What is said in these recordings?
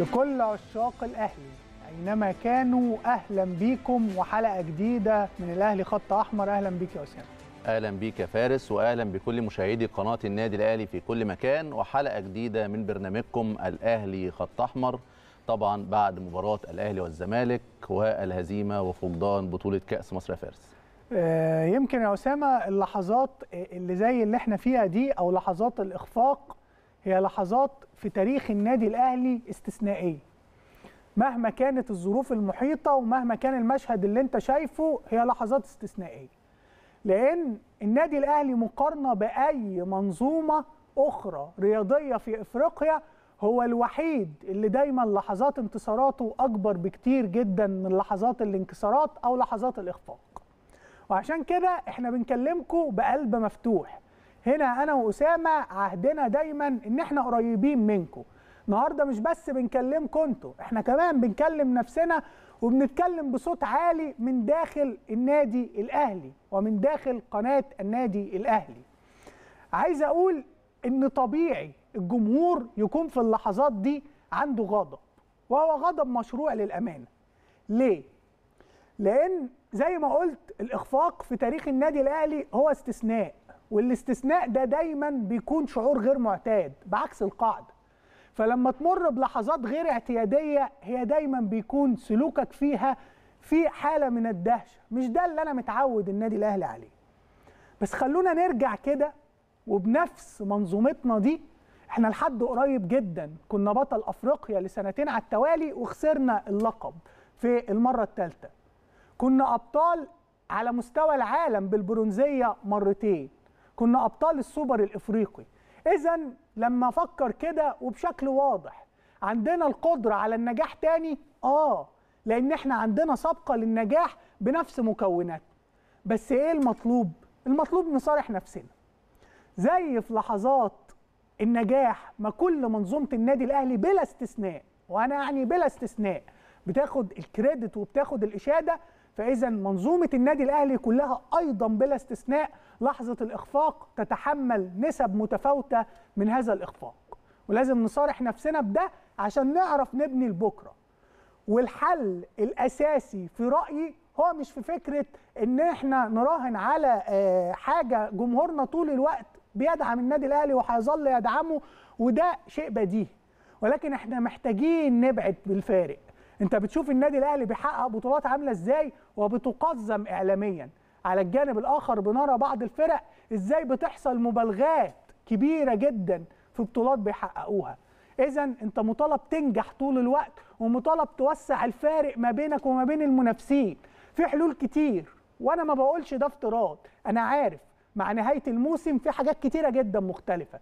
لكل عشاق الأهلي أينما كانوا أهلا بيكم وحلقة جديدة من الأهلي خط أحمر أهلا بيك يا أسامة اهلا بيك يا فارس واهلا بكل مشاهدي قناه النادي الاهلي في كل مكان وحلقه جديده من برنامجكم الاهلي خط احمر طبعا بعد مباراه الاهلي والزمالك والهزيمه وفقدان بطوله كاس مصر يا فارس آه، يمكن يا اسامه اللحظات اللي زي اللي احنا فيها دي او لحظات الاخفاق هي لحظات في تاريخ النادي الاهلي استثنائيه مهما كانت الظروف المحيطه ومهما كان المشهد اللي انت شايفه هي لحظات استثنائيه لان النادي الاهلي مقارنه باي منظومه اخرى رياضيه في افريقيا هو الوحيد اللي دايما لحظات انتصاراته اكبر بكتير جدا من لحظات الانكسارات او لحظات الاخفاق وعشان كده احنا بنكلمكم بقلب مفتوح هنا انا واسامه عهدنا دايما ان احنا قريبين منكم النهارده مش بس بنكلمكم انتوا احنا كمان بنكلم نفسنا وبنتكلم بصوت عالي من داخل النادي الاهلي ومن داخل قناه النادي الاهلي عايز اقول ان طبيعي الجمهور يكون في اللحظات دي عنده غضب وهو غضب مشروع للامانه ليه لان زي ما قلت الاخفاق في تاريخ النادي الاهلي هو استثناء والاستثناء ده دايما بيكون شعور غير معتاد بعكس القاعده فلما تمر بلحظات غير اعتياديه هي دايما بيكون سلوكك فيها في حاله من الدهشه مش ده اللي انا متعود النادي الاهلي عليه بس خلونا نرجع كده وبنفس منظومتنا دي احنا لحد قريب جدا كنا بطل افريقيا لسنتين على التوالي وخسرنا اللقب في المره الثالثه كنا ابطال على مستوى العالم بالبرونزيه مرتين كنا ابطال السوبر الافريقي اذا لما افكر كده وبشكل واضح عندنا القدره على النجاح تاني اه لان احنا عندنا سابقه للنجاح بنفس مكوناته بس ايه المطلوب المطلوب نصارح نفسنا زي في لحظات النجاح ما كل منظومه النادي الاهلي بلا استثناء وانا يعني بلا استثناء بتاخد الكريدت وبتاخد الاشاده فاذا منظومه النادي الاهلي كلها ايضا بلا استثناء لحظه الاخفاق تتحمل نسب متفاوته من هذا الاخفاق ولازم نصارح نفسنا بده عشان نعرف نبني لبكره والحل الاساسي في رايي هو مش في فكره ان احنا نراهن على آه، حاجه جمهورنا طول الوقت بيدعم النادي الاهلي وهيظل يدعمه وده شيء بديهي ولكن احنا محتاجين نبعد بالفارق انت بتشوف النادي الاهلي بيحقق بطولات عامله ازاي وبتقزم اعلاميا على الجانب الاخر بنرى بعض الفرق ازاي بتحصل مبالغات كبيره جدا في بطولات بيحققوها اذا انت مطالب تنجح طول الوقت ومطالب توسع الفارق ما بينك وما بين المنافسين في حلول كتير وانا ما بقولش ده افتراض انا عارف مع نهايه الموسم في حاجات كتيره جدا مختلفه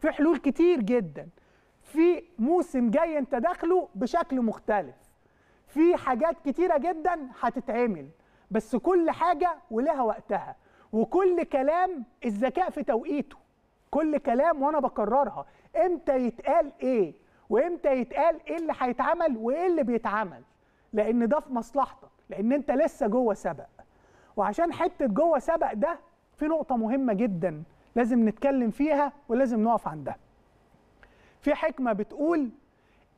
في حلول كتير جدا في موسم جاي انت داخله بشكل مختلف في حاجات كتيرة جدا هتتعمل بس كل حاجة ولها وقتها وكل كلام الذكاء في توقيته كل كلام وانا بكررها امتى يتقال ايه وامتى يتقال ايه اللي هيتعمل وايه اللي بيتعمل لان ده في مصلحتك لان انت لسه جوه سبق وعشان حته جوه سبق ده في نقطه مهمه جدا لازم نتكلم فيها ولازم نقف عندها في حكمه بتقول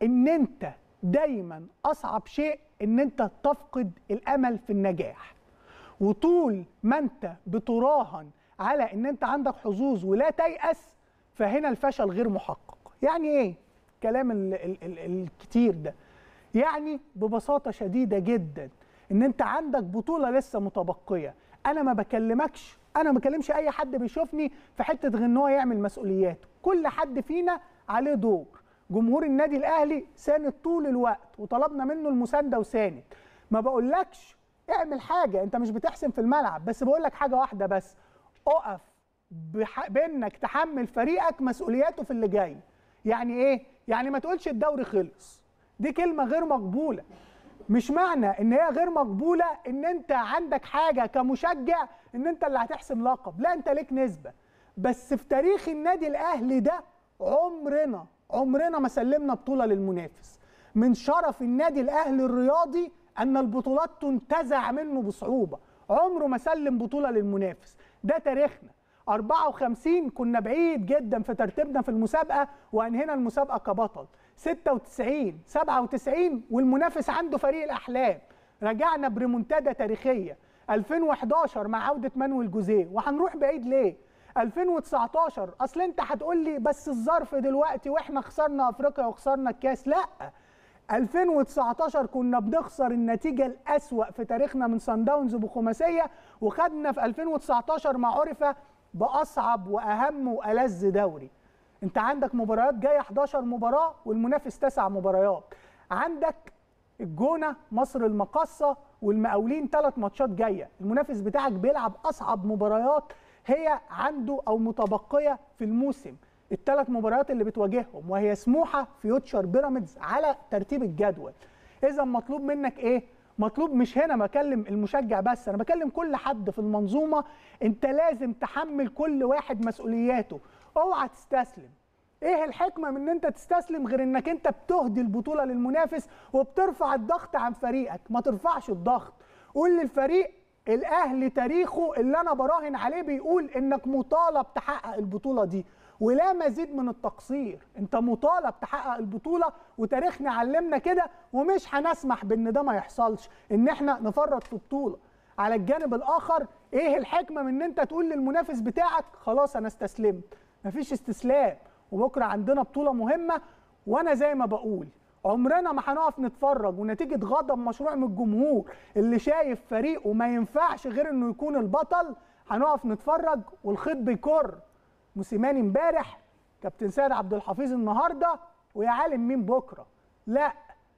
ان انت دايما اصعب شيء ان انت تفقد الامل في النجاح وطول ما انت بتراهن على ان انت عندك حظوظ ولا تيأس فهنا الفشل غير محقق يعني ايه الكلام ال ال ال الكتير ده يعني ببساطة شديدة جدا ان انت عندك بطولة لسه متبقية انا ما بكلمكش انا ما بكلمش اي حد بيشوفني في حتة غير ان هو يعمل مسؤولياته كل حد فينا عليه دور جمهور النادي الاهلي ساند طول الوقت وطلبنا منه المسانده وساند ما بقولكش اعمل حاجه انت مش بتحسم في الملعب بس بقولك حاجه واحده بس اقف بانك تحمل فريقك مسؤولياته في اللي جاي يعني ايه يعني ما تقولش الدوري خلص دي كلمه غير مقبوله مش معنى ان هي غير مقبوله ان انت عندك حاجه كمشجع ان انت اللي هتحسم لقب لا انت ليك نسبه بس في تاريخ النادي الاهلي ده عمرنا عمرنا ما سلمنا بطوله للمنافس من شرف النادي الاهلي الرياضي ان البطولات تنتزع منه بصعوبه عمره ما سلم بطوله للمنافس ده تاريخنا 54 كنا بعيد جدا في ترتيبنا في المسابقه وانهينا المسابقه كبطل 96 97 والمنافس عنده فريق الاحلام رجعنا بريمونتادا تاريخيه 2011 مع عوده مانويل جوزيه وهنروح بعيد ليه 2019 اصل انت هتقول لي بس الظرف دلوقتي واحنا خسرنا افريقيا وخسرنا الكاس لا 2019 كنا بنخسر النتيجه الاسوا في تاريخنا من سان داونز بخماسيه وخدنا في 2019 ما عرف باصعب واهم والذ دوري انت عندك مباريات جايه 11 مباراه والمنافس تسع مباريات عندك الجونه مصر المقصه والمقاولين ثلاث ماتشات جايه المنافس بتاعك بيلعب اصعب مباريات هي عنده او متبقيه في الموسم الثلاث مباريات اللي بتواجههم وهي سموحه فيوتشر بيراميدز على ترتيب الجدول اذا مطلوب منك ايه مطلوب مش هنا بكلم المشجع بس انا بكلم كل حد في المنظومه انت لازم تحمل كل واحد مسؤولياته اوعى تستسلم ايه الحكمه من ان انت تستسلم غير انك انت بتهدي البطوله للمنافس وبترفع الضغط عن فريقك ما ترفعش الضغط قول للفريق الاهلي تاريخه اللي انا براهن عليه بيقول انك مطالب تحقق البطوله دي ولا مزيد من التقصير انت مطالب تحقق البطوله وتاريخنا علمنا كده ومش هنسمح بان ده ما يحصلش ان احنا نفرط في بطوله على الجانب الاخر ايه الحكمه من ان انت تقول للمنافس بتاعك خلاص انا استسلمت مفيش استسلام وبكره عندنا بطوله مهمه وانا زي ما بقول عمرنا ما هنقف نتفرج ونتيجه غضب مشروع من الجمهور اللي شايف فريقه ما ينفعش غير انه يكون البطل هنقف نتفرج والخيط بيكر موسيماني امبارح كابتن سيد عبد الحفيظ النهارده ويا عالم مين بكره لا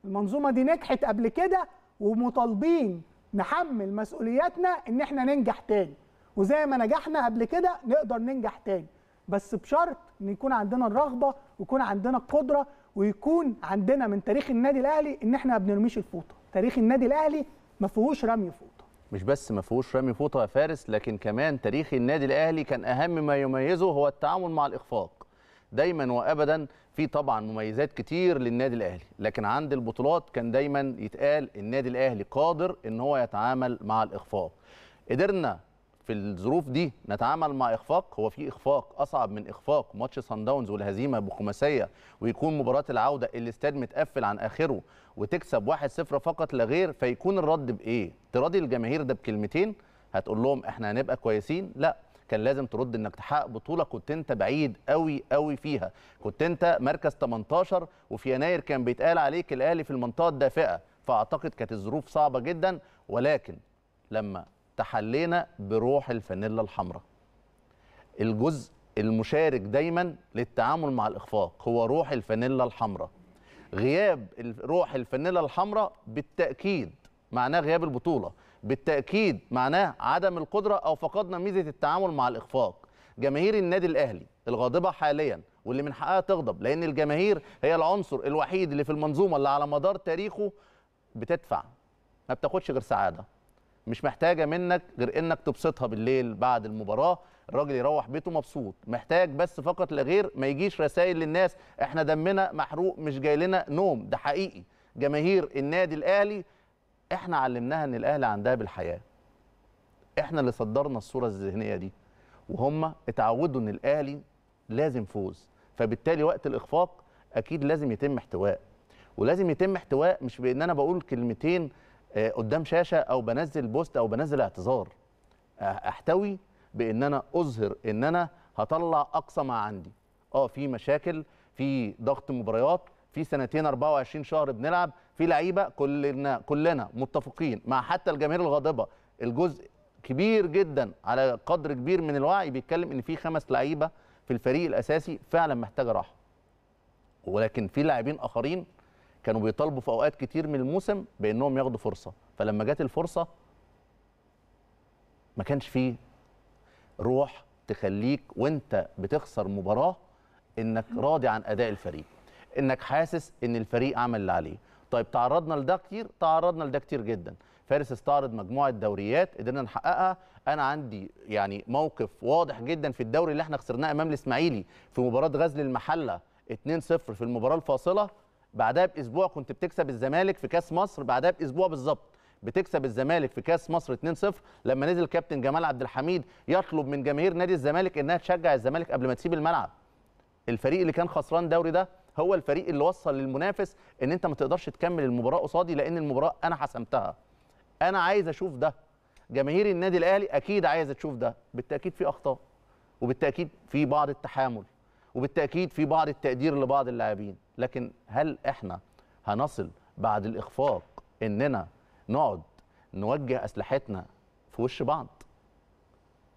المنظومه دي نجحت قبل كده ومطالبين نحمل مسؤولياتنا ان احنا ننجح تاني وزي ما نجحنا قبل كده نقدر ننجح تاني بس بشرط ان يكون عندنا الرغبه ويكون عندنا القدره ويكون عندنا من تاريخ النادي الاهلي ان احنا ما بنرميش الفوطه تاريخ النادي الاهلي ما فيهوش رمي فوطه مش بس ما فيهوش رمي فوطه يا فارس لكن كمان تاريخ النادي الاهلي كان اهم ما يميزه هو التعامل مع الاخفاق دايما وابدا في طبعا مميزات كتير للنادي الاهلي لكن عند البطولات كان دايما يتقال النادي الاهلي قادر ان هو يتعامل مع الاخفاق قدرنا في الظروف دي نتعامل مع اخفاق هو في اخفاق اصعب من اخفاق ماتش سان داونز والهزيمه بخماسيه ويكون مباراه العوده الاستاد متقفل عن اخره وتكسب 1-0 فقط لا غير فيكون الرد بايه؟ تراضي الجماهير ده بكلمتين هتقول لهم احنا هنبقى كويسين؟ لا كان لازم ترد انك تحقق بطوله كنت انت بعيد قوي قوي فيها كنت انت مركز 18 وفي يناير كان بيتقال عليك الاهلي في المنطقه الدافئه فاعتقد كانت الظروف صعبه جدا ولكن لما تحلينا بروح الفانيلا الحمراء الجزء المشارك دايما للتعامل مع الاخفاق هو روح الفانيلا الحمراء غياب روح الفانيلا الحمراء بالتاكيد معناه غياب البطوله بالتاكيد معناه عدم القدره او فقدنا ميزه التعامل مع الاخفاق جماهير النادي الاهلي الغاضبه حاليا واللي من حقها تغضب لان الجماهير هي العنصر الوحيد اللي في المنظومه اللي على مدار تاريخه بتدفع ما بتاخدش غير سعاده مش محتاجه منك غير انك تبسطها بالليل بعد المباراه الراجل يروح بيته مبسوط محتاج بس فقط لا غير ما يجيش رسائل للناس احنا دمنا محروق مش جاي لنا نوم ده حقيقي جماهير النادي الاهلي احنا علمناها ان الاهلي عندها بالحياه احنا اللي صدرنا الصوره الذهنيه دي وهم اتعودوا ان الاهلي لازم فوز فبالتالي وقت الاخفاق اكيد لازم يتم احتواء ولازم يتم احتواء مش بان انا بقول كلمتين آه، قدام شاشه او بنزل بوست او بنزل اعتذار أه، احتوي بان انا اظهر ان انا هطلع اقصى ما عندي اه في مشاكل في ضغط مباريات في سنتين 24 شهر بنلعب في لعيبه كلنا كلنا متفقين مع حتى الجماهير الغاضبه الجزء كبير جدا على قدر كبير من الوعي بيتكلم ان في خمس لعيبه في الفريق الاساسي فعلا محتاجه راحه ولكن في لاعبين اخرين كانوا بيطالبوا في اوقات كتير من الموسم بانهم ياخدوا فرصه فلما جت الفرصه ما كانش فيه روح تخليك وانت بتخسر مباراه انك راضي عن اداء الفريق انك حاسس ان الفريق عمل اللي عليه طيب تعرضنا لده كتير تعرضنا لده كتير جدا فارس استعرض مجموعه دوريات قدرنا نحققها انا عندي يعني موقف واضح جدا في الدوري اللي احنا خسرناه امام الاسماعيلي في مباراه غزل المحله 2-0 في المباراه الفاصله بعدها باسبوع كنت بتكسب الزمالك في كاس مصر بعدها باسبوع بالظبط بتكسب الزمالك في كاس مصر 2-0 لما نزل كابتن جمال عبد الحميد يطلب من جماهير نادي الزمالك انها تشجع الزمالك قبل ما تسيب الملعب الفريق اللي كان خسران دوري ده هو الفريق اللي وصل للمنافس ان انت ما تقدرش تكمل المباراه قصادي لان المباراه انا حسمتها انا عايز اشوف ده جماهير النادي الاهلي اكيد عايزه تشوف ده بالتاكيد في اخطاء وبالتاكيد في بعض التحامل وبالتاكيد في بعض التقدير لبعض اللاعبين لكن هل احنا هنصل بعد الاخفاق اننا نقعد نوجه اسلحتنا في وش بعض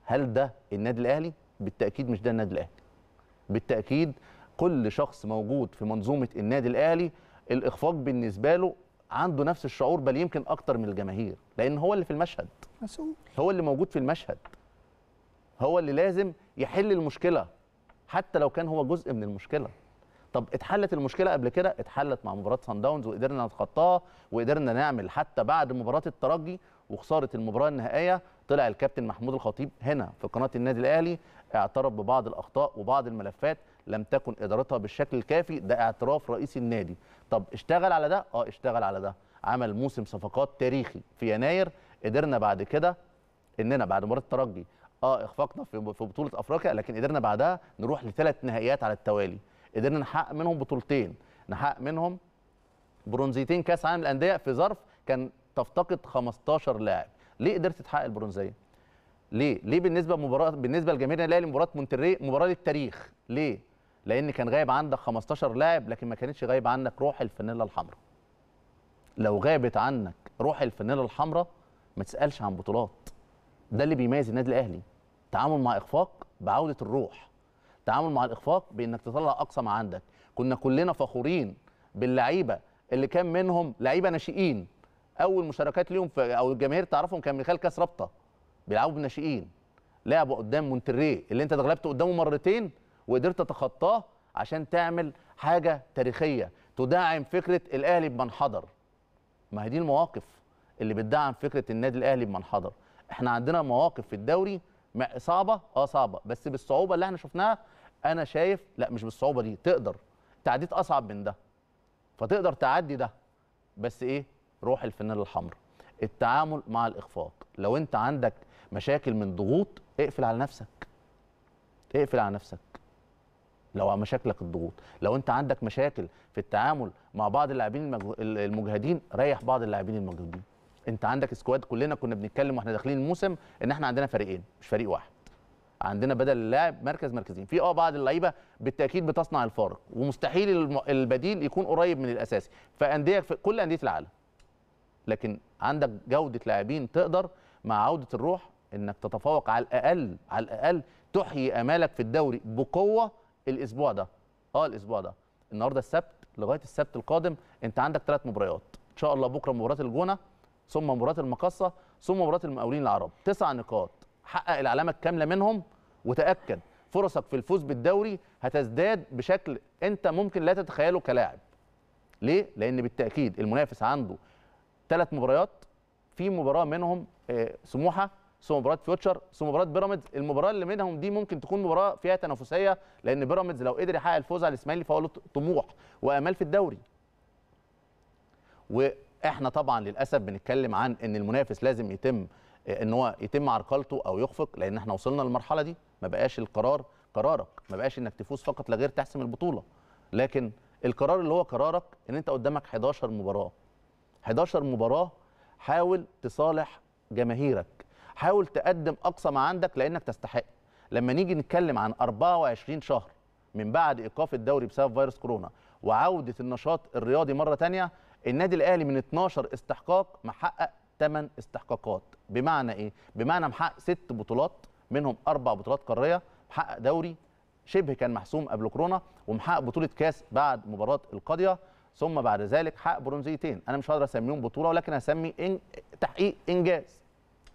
هل ده النادي الاهلي بالتاكيد مش ده النادي الاهلي بالتاكيد كل شخص موجود في منظومه النادي الاهلي الاخفاق بالنسبه له عنده نفس الشعور بل يمكن اكتر من الجماهير لان هو اللي في المشهد مسؤول هو اللي موجود في المشهد هو اللي لازم يحل المشكله حتى لو كان هو جزء من المشكله طب اتحلت المشكله قبل كده اتحلت مع مباراه سان داونز وقدرنا نتخطاها وقدرنا نعمل حتى بعد مباراه الترجي وخساره المباراه النهائيه طلع الكابتن محمود الخطيب هنا في قناه النادي الاهلي اعترف ببعض الاخطاء وبعض الملفات لم تكن ادارتها بالشكل الكافي ده اعتراف رئيس النادي طب اشتغل على ده اه اشتغل على ده عمل موسم صفقات تاريخي في يناير قدرنا بعد كده اننا بعد مباراه الترجي اه اخفاقنا في بطوله افريقيا لكن قدرنا بعدها نروح لثلاث نهائيات على التوالي قدرنا نحقق منهم بطولتين نحقق منهم برونزيتين كاس عالم الانديه في ظرف كان تفتقد 15 لاعب ليه قدرت تحقق البرونزيه ليه ليه بالنسبه مباراه بالنسبه لجماهيرنا الاهلي مباراه مونتري مباراه للتاريخ ليه لان كان غايب عندك 15 لاعب لكن ما كانتش غايب عنك روح الفانيلا الحمراء لو غابت عنك روح الفانيلا الحمراء ما تسالش عن بطولات ده اللي بيميز النادي الاهلي تعامل مع اخفاق بعوده الروح تعامل مع الاخفاق بانك تطلع اقصى ما عندك كنا كلنا فخورين باللعيبه اللي كان منهم لعيبه ناشئين اول مشاركات ليهم او الجماهير تعرفهم كان من خلال كاس رابطه بيلعبوا بالناشئين لعبوا قدام مونتريه اللي انت اتغلبت قدامه مرتين وقدرت تتخطاه عشان تعمل حاجه تاريخيه تدعم فكره الاهلي بمن حضر ما هي دي المواقف اللي بتدعم فكره النادي الاهلي بمن حضر احنا عندنا مواقف في الدوري صعبه اه صعبه بس بالصعوبه اللي احنا شفناها انا شايف لا مش بالصعوبه دي تقدر تعديت اصعب من ده فتقدر تعدي ده بس ايه روح الفانيلا الحمراء التعامل مع الاخفاق لو انت عندك مشاكل من ضغوط اقفل على نفسك اقفل على نفسك لو مشاكلك الضغوط لو انت عندك مشاكل في التعامل مع بعض اللاعبين المجهدين ريح بعض اللاعبين المجهدين انت عندك سكواد كلنا كنا بنتكلم واحنا داخلين الموسم ان احنا عندنا فريقين مش فريق واحد عندنا بدل اللاعب مركز مركزين في اه بعض اللعيبه بالتاكيد بتصنع الفارق ومستحيل البديل يكون قريب من الاساسي فانديه في كل انديه العالم لكن عندك جوده لاعبين تقدر مع عوده الروح انك تتفوق على الاقل على الاقل تحيي امالك في الدوري بقوه الاسبوع ده اه الاسبوع ده النهارده السبت لغايه السبت القادم انت عندك ثلاث مباريات ان شاء الله بكره مباراه الجونه ثم مباراه المقصه ثم مباراه المقاولين العرب تسع نقاط حقق العلامه الكامله منهم وتاكد فرصك في الفوز بالدوري هتزداد بشكل انت ممكن لا تتخيله كلاعب ليه لان بالتاكيد المنافس عنده ثلاث مباريات في مباراه منهم آه، سموحه ثم مباراه فيوتشر ثم مباراه بيراميدز المباراه اللي منهم دي ممكن تكون مباراه فيها تنافسيه لان بيراميدز لو قدر يحقق الفوز على الاسماعيلي فهو له طموح وامال في الدوري احنا طبعا للاسف بنتكلم عن ان المنافس لازم يتم ان هو يتم عرقلته او يخفق لان احنا وصلنا للمرحله دي ما بقاش القرار قرارك ما بقاش انك تفوز فقط لا غير تحسم البطوله لكن القرار اللي هو قرارك ان انت قدامك 11 مباراه 11 مباراه حاول تصالح جماهيرك حاول تقدم اقصى ما عندك لانك تستحق لما نيجي نتكلم عن 24 شهر من بعد ايقاف الدوري بسبب فيروس كورونا وعوده النشاط الرياضي مره ثانيه النادي الاهلي من 12 استحقاق محقق 8 استحقاقات بمعنى ايه بمعنى محقق 6 بطولات منهم اربع بطولات قاريه محقق دوري شبه كان محسوم قبل كورونا ومحقق بطوله كاس بعد مباراه القاضيه ثم بعد ذلك حقق برونزيتين انا مش هقدر اسميهم بطوله ولكن هسمي إن... تحقيق انجاز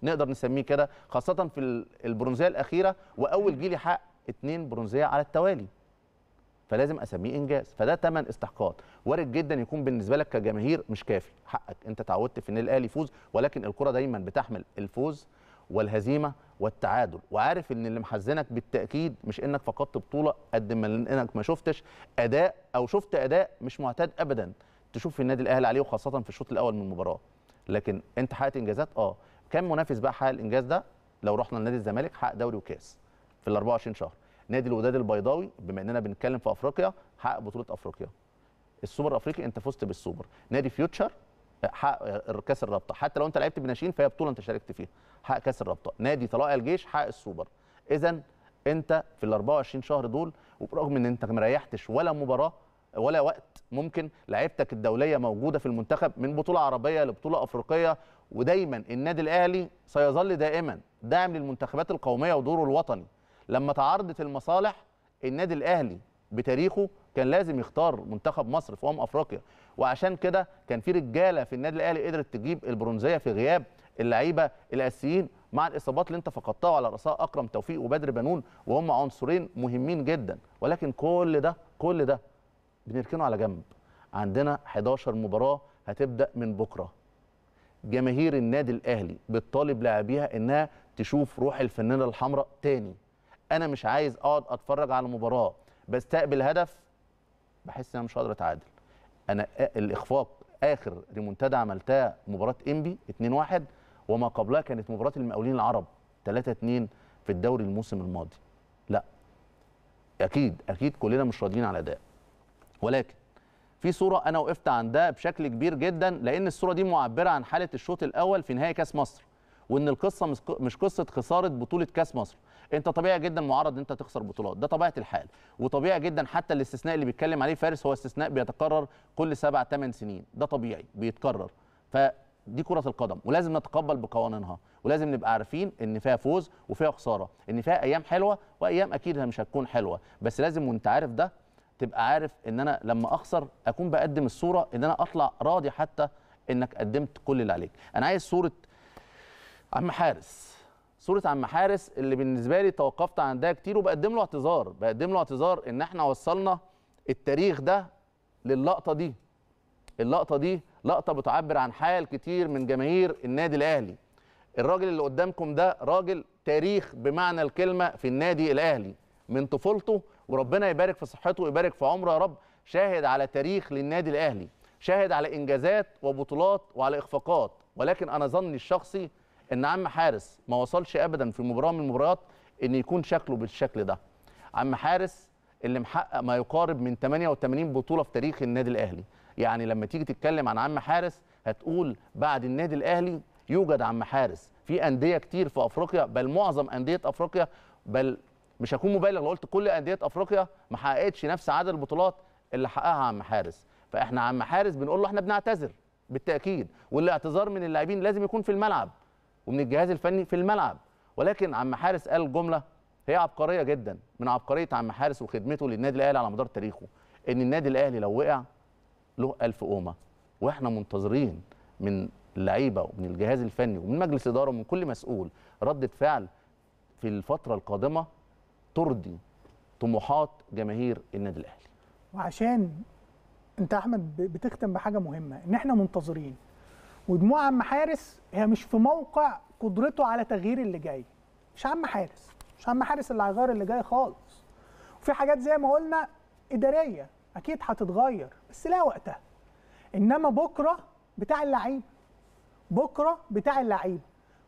نقدر نسميه كده خاصه في البرونزيه الاخيره واول جيل حقق اثنين برونزيه على التوالي فلازم اسميه انجاز فده ثمن استحقاق وارد جدا يكون بالنسبه لك كجماهير مش كافي حقك انت تعودت في النادي الاهلي يفوز ولكن الكره دايما بتحمل الفوز والهزيمه والتعادل وعارف ان اللي محزنك بالتاكيد مش انك فقدت بطوله قد ما انك ما شفتش اداء او شفت اداء مش معتاد ابدا تشوف في النادي الاهلي عليه وخاصه في الشوط الاول من المباراه لكن انت حققت انجازات اه كم منافس بقى حقق الانجاز ده لو رحنا لنادي الزمالك حقق دوري وكاس في ال 24 شهر نادي الوداد البيضاوي بما اننا بنتكلم في افريقيا حقق بطوله افريقيا السوبر الافريقي انت فزت بالسوبر نادي فيوتشر آه، حقق آه، كاس الرابطه حتى لو انت لعبت بناشئين فهي بطوله انت شاركت فيها حقق كاس الرابطه نادي طلائع الجيش حقق السوبر اذا انت في ال 24 شهر دول وبرغم ان انت ما ريحتش ولا مباراه ولا وقت ممكن لعيبتك الدوليه موجوده في المنتخب من بطوله عربيه لبطوله افريقيه ودايما النادي الاهلي سيظل دائما داعم للمنتخبات القوميه ودوره الوطني لما تعرضت المصالح النادي الاهلي بتاريخه كان لازم يختار منتخب مصر في امم افريقيا وعشان كده كان في رجاله في النادي الاهلي قدرت تجيب البرونزيه في غياب اللعيبه الاساسيين مع الاصابات اللي انت فقدتها على راسها اكرم توفيق وبدر بنون وهم عنصرين مهمين جدا ولكن كل ده كل ده بنركنه على جنب عندنا 11 مباراه هتبدا من بكره جماهير النادي الاهلي بتطالب لاعبيها انها تشوف روح الفنانه الحمراء تاني انا مش عايز اقعد اتفرج على مباراه بستقبل هدف بحس ان انا مش هقدر اتعادل انا الاخفاق اخر ريمونتادا عملتها مباراه انبي 2-1 وما قبلها كانت مباراه المقاولين العرب 3-2 في الدوري الموسم الماضي لا اكيد اكيد كلنا مش راضيين على ده ولكن في صوره انا وقفت عندها بشكل كبير جدا لان الصوره دي معبره عن حاله الشوط الاول في نهائي كاس مصر وان القصه مش قصه خساره بطوله كاس مصر انت طبيعي جدا معرض ان انت تخسر بطولات ده طبيعه الحال وطبيعي جدا حتى الاستثناء اللي بيتكلم عليه فارس هو استثناء بيتكرر كل سبع ثمان سنين ده طبيعي بيتكرر فدي كره القدم ولازم نتقبل بقوانينها ولازم نبقى عارفين ان فيها فوز وفيها خساره ان فيها ايام حلوه وايام اكيد مش هتكون حلوه بس لازم وانت عارف ده تبقى عارف ان انا لما اخسر اكون بقدم الصوره ان انا اطلع راضي حتى انك قدمت كل اللي عليك انا عايز صوره عم حارس صوره عم حارس اللي بالنسبه لي توقفت عندها كتير وبقدم له اعتذار بقدم له اعتذار ان احنا وصلنا التاريخ ده للقطه دي اللقطه دي لقطه بتعبر عن حال كتير من جماهير النادي الاهلي الراجل اللي قدامكم ده راجل تاريخ بمعنى الكلمه في النادي الاهلي من طفولته وربنا يبارك في صحته ويبارك في عمره يا رب شاهد على تاريخ للنادي الاهلي شاهد على انجازات وبطولات وعلى اخفاقات ولكن انا ظني الشخصي ان عم حارس ما وصلش ابدا في مباراه من المباريات ان يكون شكله بالشكل ده عم حارس اللي محقق ما يقارب من 88 بطوله في تاريخ النادي الاهلي يعني لما تيجي تتكلم عن عم حارس هتقول بعد النادي الاهلي يوجد عم حارس في انديه كتير في افريقيا بل معظم انديه افريقيا بل مش هكون مبالغ لو قلت كل انديه افريقيا ما حققتش نفس عدد البطولات اللي حققها عم حارس فاحنا عم حارس بنقول له احنا بنعتذر بالتاكيد والاعتذار من اللاعبين لازم يكون في الملعب ومن الجهاز الفني في الملعب ولكن عم حارس قال جمله هي عبقريه جدا من عبقريه عم حارس وخدمته للنادي الاهلي على مدار تاريخه ان النادي الاهلي لو وقع له ألف قومه واحنا منتظرين من اللعيبه ومن الجهاز الفني ومن مجلس اداره ومن كل مسؤول رده فعل في الفتره القادمه ترضي طموحات جماهير النادي الاهلي وعشان انت احمد بتختم بحاجه مهمه ان احنا منتظرين ودموع عم حارس هي مش في موقع قدرته على تغيير اللي جاي مش عم حارس مش عم حارس اللي هيغير اللي جاي خالص وفي حاجات زي ما قلنا اداريه اكيد هتتغير بس لها وقتها انما بكره بتاع اللعيب بكره بتاع اللعيب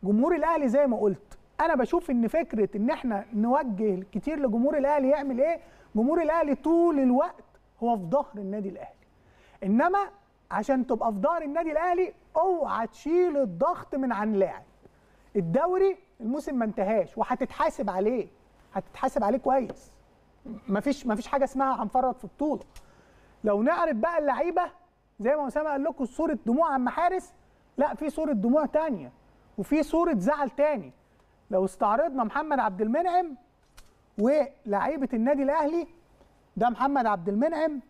جمهور الاهلي زي ما قلت انا بشوف ان فكره ان احنا نوجه كتير لجمهور الاهلي يعمل ايه جمهور الاهلي طول الوقت هو في ظهر النادي الاهلي انما عشان تبقى في ظهر النادي الاهلي اوعى تشيل الضغط من عن لاعب الدوري الموسم ما انتهاش وهتتحاسب عليه هتتحاسب عليه كويس مفيش مفيش حاجه اسمها هنفرط في بطوله لو نعرض بقى اللعيبه زي ما اسامه قال لكم صوره دموع عم حارس لا في صوره دموع تانية وفي صوره زعل تاني لو استعرضنا محمد عبد المنعم ولاعيبه النادي الاهلي ده محمد عبد المنعم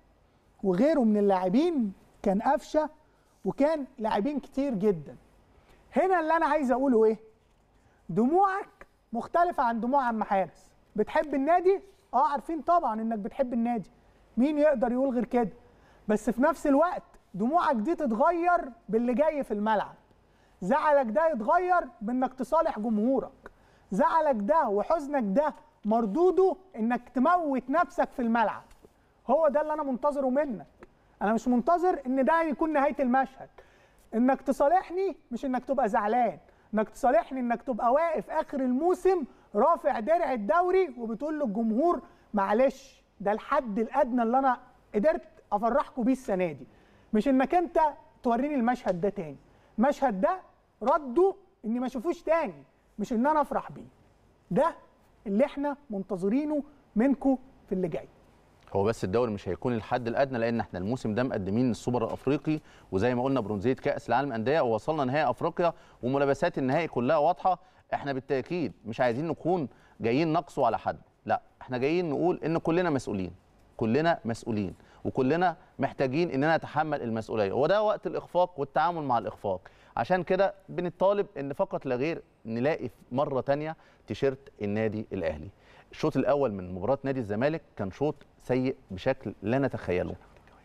وغيره من اللاعبين كان قفشه وكان لاعبين كتير جدا هنا اللي انا عايز اقوله ايه دموعك مختلفه عن دموع عم حارس بتحب النادي اه عارفين طبعا انك بتحب النادي مين يقدر يقول غير كده بس في نفس الوقت دموعك دي تتغير باللي جاي في الملعب زعلك ده يتغير بانك تصالح جمهورك زعلك ده وحزنك ده مردوده انك تموت نفسك في الملعب هو ده اللي انا منتظره منك انا مش منتظر ان ده يكون نهايه المشهد انك تصالحني مش انك تبقى زعلان انك تصالحني انك تبقى واقف اخر الموسم رافع درع الدوري وبتقول للجمهور معلش ده الحد الادنى اللي انا قدرت افرحكم بيه السنه دي مش انك انت توريني المشهد ده تاني المشهد ده رده اني ما اشوفوش تاني مش ان انا افرح بيه ده اللي احنا منتظرينه منكم في اللي جاي هو بس الدوري مش هيكون الحد الادنى لان احنا الموسم ده مقدمين السوبر الافريقي وزي ما قلنا برونزيه كاس العالم الانديه ووصلنا نهائي افريقيا وملابسات النهائي كلها واضحه احنا بالتاكيد مش عايزين نكون جايين نقصوا على حد لا احنا جايين نقول ان كلنا مسؤولين كلنا مسؤولين وكلنا محتاجين اننا نتحمل المسؤوليه وده وقت الاخفاق والتعامل مع الاخفاق عشان كده بنطالب ان فقط لا غير نلاقي مره ثانيه تيشيرت النادي الاهلي الشوط الاول من مباراه نادي الزمالك كان شوط سيء بشكل لا نتخيله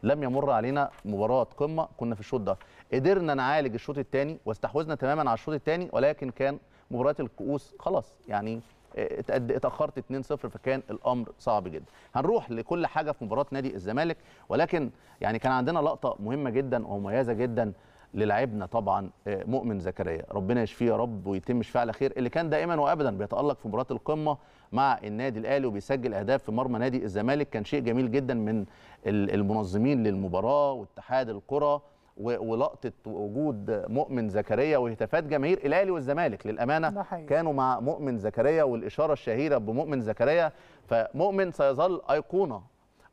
لم يمر علينا مباراه قمه كنا في الشوط ده قدرنا نعالج الشوط الثاني واستحوذنا تماما على الشوط الثاني ولكن كان مباراه الكؤوس خلاص يعني آه، اتاخرت 2-0 فكان الامر صعب جدا هنروح لكل حاجه في مباراه نادي الزمالك ولكن يعني كان عندنا لقطه مهمه جدا ومميزه جدا للاعبنا طبعا آه، مؤمن زكريا ربنا يشفيه يا رب ويتم شفاعه على خير اللي كان دائما وابدا بيتالق في مباراه القمه مع النادي الاهلي وبيسجل اهداف في مرمى نادي الزمالك كان شيء جميل جدا من المنظمين للمباراه واتحاد الكره ولقطه وجود مؤمن زكريا وهتافات جماهير الاهلي والزمالك للامانه كانوا مع مؤمن زكريا والاشاره الشهيره بمؤمن زكريا فمؤمن سيظل ايقونه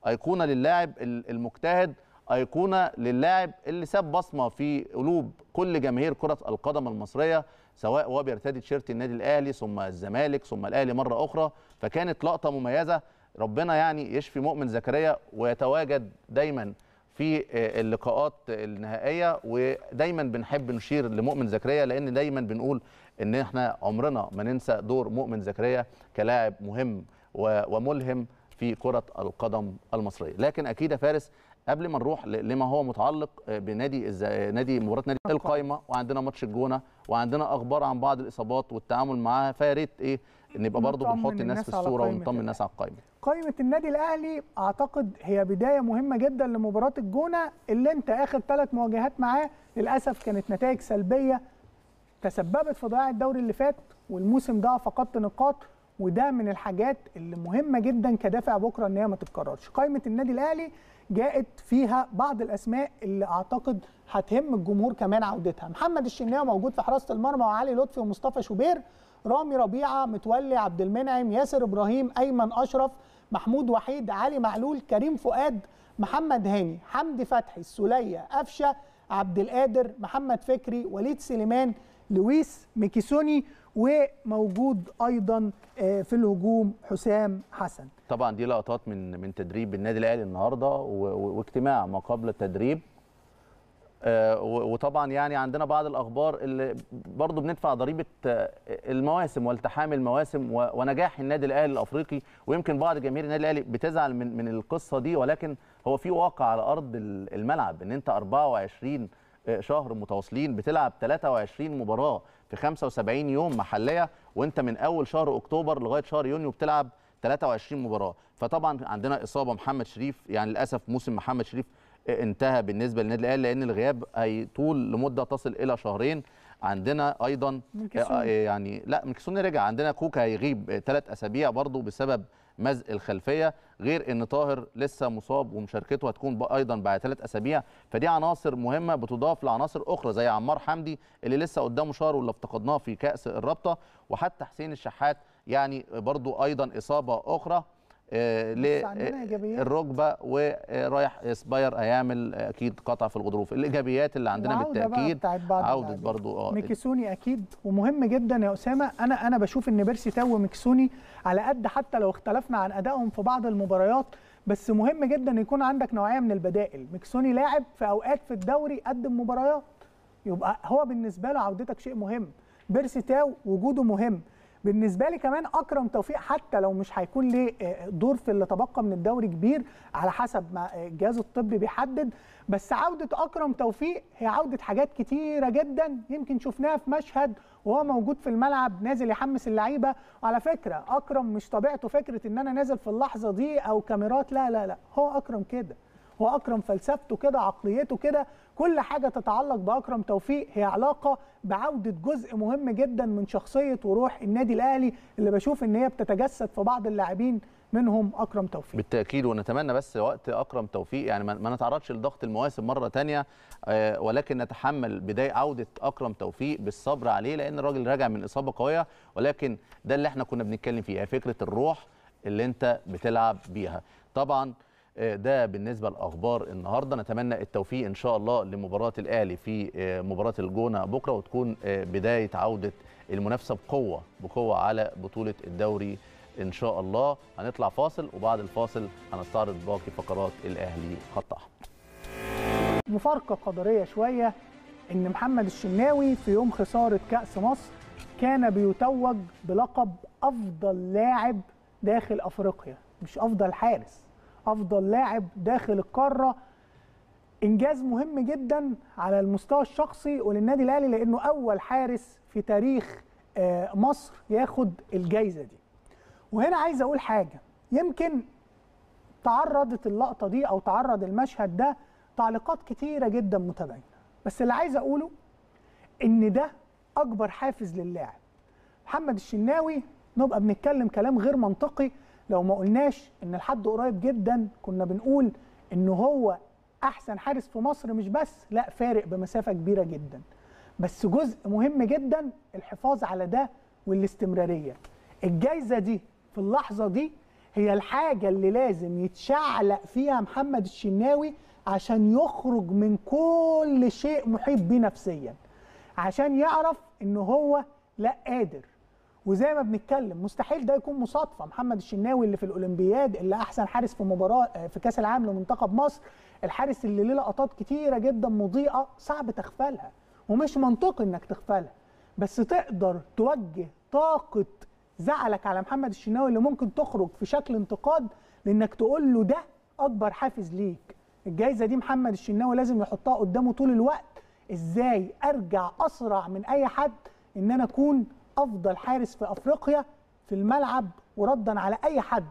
ايقونه للاعب المجتهد ايقونه للاعب اللي ساب بصمه في قلوب كل جماهير كره القدم المصريه سواء وهو بيرتدي تيشيرت النادي الاهلي ثم الزمالك ثم الاهلي مره اخرى فكانت لقطه مميزه ربنا يعني يشفي مؤمن زكريا ويتواجد دايما في آه، اللقاءات النهائيه ودايما بنحب نشير لمؤمن زكريا لان دايما بنقول ان احنا عمرنا ما ننسى دور مؤمن زكريا كلاعب مهم وملهم في كره القدم المصريه لكن اكيد يا فارس قبل ما نروح لما هو متعلق آه، بنادي آه، نادي مباراه نادي القايمه وعندنا ماتش الجونه وعندنا اخبار عن بعض الاصابات والتعامل معاها فيا ريت ايه نبقى برضه بنحط الناس في الصوره ونطمن الناس على القايمه. قايمه النادي الاهلي اعتقد هي بدايه مهمه جدا لمباراه الجونه اللي انت اخر ثلاث مواجهات معاه للاسف كانت نتائج سلبيه تسببت في ضياع الدوري اللي فات والموسم ده فقدت نقاط وده من الحاجات اللي مهمه جدا كدافع بكره ان هي ما تتكررش قائمه النادي الاهلي جاءت فيها بعض الاسماء اللي اعتقد هتهم الجمهور كمان عودتها محمد الشناوي موجود في حراسه المرمى وعلي لطفي ومصطفى شوبير رامي ربيعه متولي عبد المنعم ياسر ابراهيم ايمن اشرف محمود وحيد علي معلول كريم فؤاد محمد هاني حمدي فتحي السوليه قفشه عبد القادر محمد فكري وليد سليمان لويس ميكيسوني وموجود ايضا آه، في الهجوم حسام حسن طبعا دي لقطات من من تدريب النادي الاهلي النهارده واجتماع ما قبل التدريب آه، وطبعا يعني عندنا بعض الاخبار اللي برضو بندفع ضريبه آه، المواسم والتحام المواسم ونجاح النادي الاهلي الافريقي ويمكن بعض جماهير النادي الاهلي بتزعل من من القصه دي ولكن هو في واقع على ارض الملعب ان انت 24 آه، شهر متواصلين بتلعب 23 مباراه في 75 يوم محليه وانت من اول شهر اكتوبر لغايه شهر يونيو بتلعب 23 مباراه فطبعا عندنا اصابه محمد شريف يعني للاسف موسم محمد شريف آه، انتهى بالنسبه للنادي الاهلي لان الغياب هيطول لمده تصل الى شهرين عندنا ايضا ملكسوني. آه، يعني لا مكسوني رجع عندنا كوكا هيغيب ثلاث اسابيع برضو بسبب مزق الخلفيه غير ان طاهر لسه مصاب ومشاركته هتكون ايضا بعد ثلاث اسابيع فدي عناصر مهمه بتضاف لعناصر اخرى زي عمار حمدي اللي لسه قدامه شهر واللي افتقدناه في كاس الرابطه وحتى حسين الشحات يعني برضو ايضا اصابه اخرى آه، للركبه ورايح اسباير هيعمل اكيد قطع في الغضروف الايجابيات اللي عندنا بالتاكيد عوده برضو اه ميكيسوني اكيد ومهم جدا يا اسامه انا انا بشوف ان بيرسي تاو وميكسوني على قد حتى لو اختلفنا عن ادائهم في بعض المباريات بس مهم جدا يكون عندك نوعيه من البدائل ميكسوني لاعب في اوقات في الدوري قدم مباريات يبقى هو بالنسبه له عودتك شيء مهم بيرسي تاو وجوده مهم بالنسبه لي كمان اكرم توفيق حتى لو مش هيكون ليه آه، دور في اللي تبقى من الدوري كبير على حسب ما آه، الجهاز الطبي بيحدد بس عوده اكرم توفيق هي عوده حاجات كتيره جدا يمكن شفناها في مشهد وهو موجود في الملعب نازل يحمس اللعيبه وعلى فكره اكرم مش طبيعته فكره ان انا نازل في اللحظه دي او كاميرات لا لا لا هو اكرم كده هو اكرم فلسفته كده عقليته كده كل حاجه تتعلق باكرم توفيق هي علاقه بعوده جزء مهم جدا من شخصيه وروح النادي الاهلي اللي بشوف ان هي بتتجسد في بعض اللاعبين منهم اكرم توفيق بالتاكيد ونتمنى بس وقت اكرم توفيق يعني ما نتعرضش لضغط المواسم مره ثانيه آه، ولكن نتحمل بدايه عوده اكرم توفيق بالصبر عليه لان الراجل راجع من اصابه قويه ولكن ده اللي احنا كنا بنتكلم فيه هي فكره الروح اللي انت بتلعب بيها طبعا آه، ده بالنسبه لاخبار النهارده نتمنى التوفيق ان شاء الله لمباراه الاهلي في آه، مباراه الجونه بكره وتكون آه، بدايه عوده المنافسه بقوه بقوه على بطوله الدوري ان شاء الله هنطلع فاصل وبعد الفاصل هنستعرض باقي فقرات الاهلي خط احمر مفارقه قدريه شويه ان محمد الشناوي في يوم خساره كاس مصر كان بيتوج بلقب افضل لاعب داخل افريقيا مش افضل حارس افضل لاعب داخل القاره انجاز مهم جدا على المستوى الشخصي وللنادي الاهلي لانه اول حارس في تاريخ آه، مصر ياخد الجائزه دي وهنا عايز اقول حاجه يمكن تعرضت اللقطه دي او تعرض المشهد ده تعليقات كتيره جدا متباينه بس اللي عايز اقوله ان ده اكبر حافز للاعب محمد الشناوي نبقى بنتكلم كلام غير منطقي لو ما قلناش ان لحد قريب جدا كنا بنقول ان هو احسن حارس في مصر مش بس لا فارق بمسافه كبيره جدا بس جزء مهم جدا الحفاظ على ده والاستمراريه الجايزه دي في اللحظه دي هي الحاجه اللي لازم يتشعلق فيها محمد الشناوي عشان يخرج من كل شيء محيط بيه نفسيا عشان يعرف ان هو لا قادر وزي ما بنتكلم مستحيل ده يكون مصادفه محمد الشناوي اللي في الاولمبياد اللي احسن حارس في مباراه آه، في كاس العالم لمنتخب مصر الحارس اللي ليه لقطات كتيره جدا مضيئه صعب تغفلها ومش منطقي انك تغفلها بس تقدر توجه طاقه زعلك على محمد الشناوي اللي ممكن تخرج في شكل انتقاد لانك تقول له ده اكبر حافز ليك الجايزه دي محمد الشناوي لازم يحطها قدامه طول الوقت ازاي ارجع اسرع من اي حد ان انا اكون افضل حارس في افريقيا في الملعب وردا على اي حد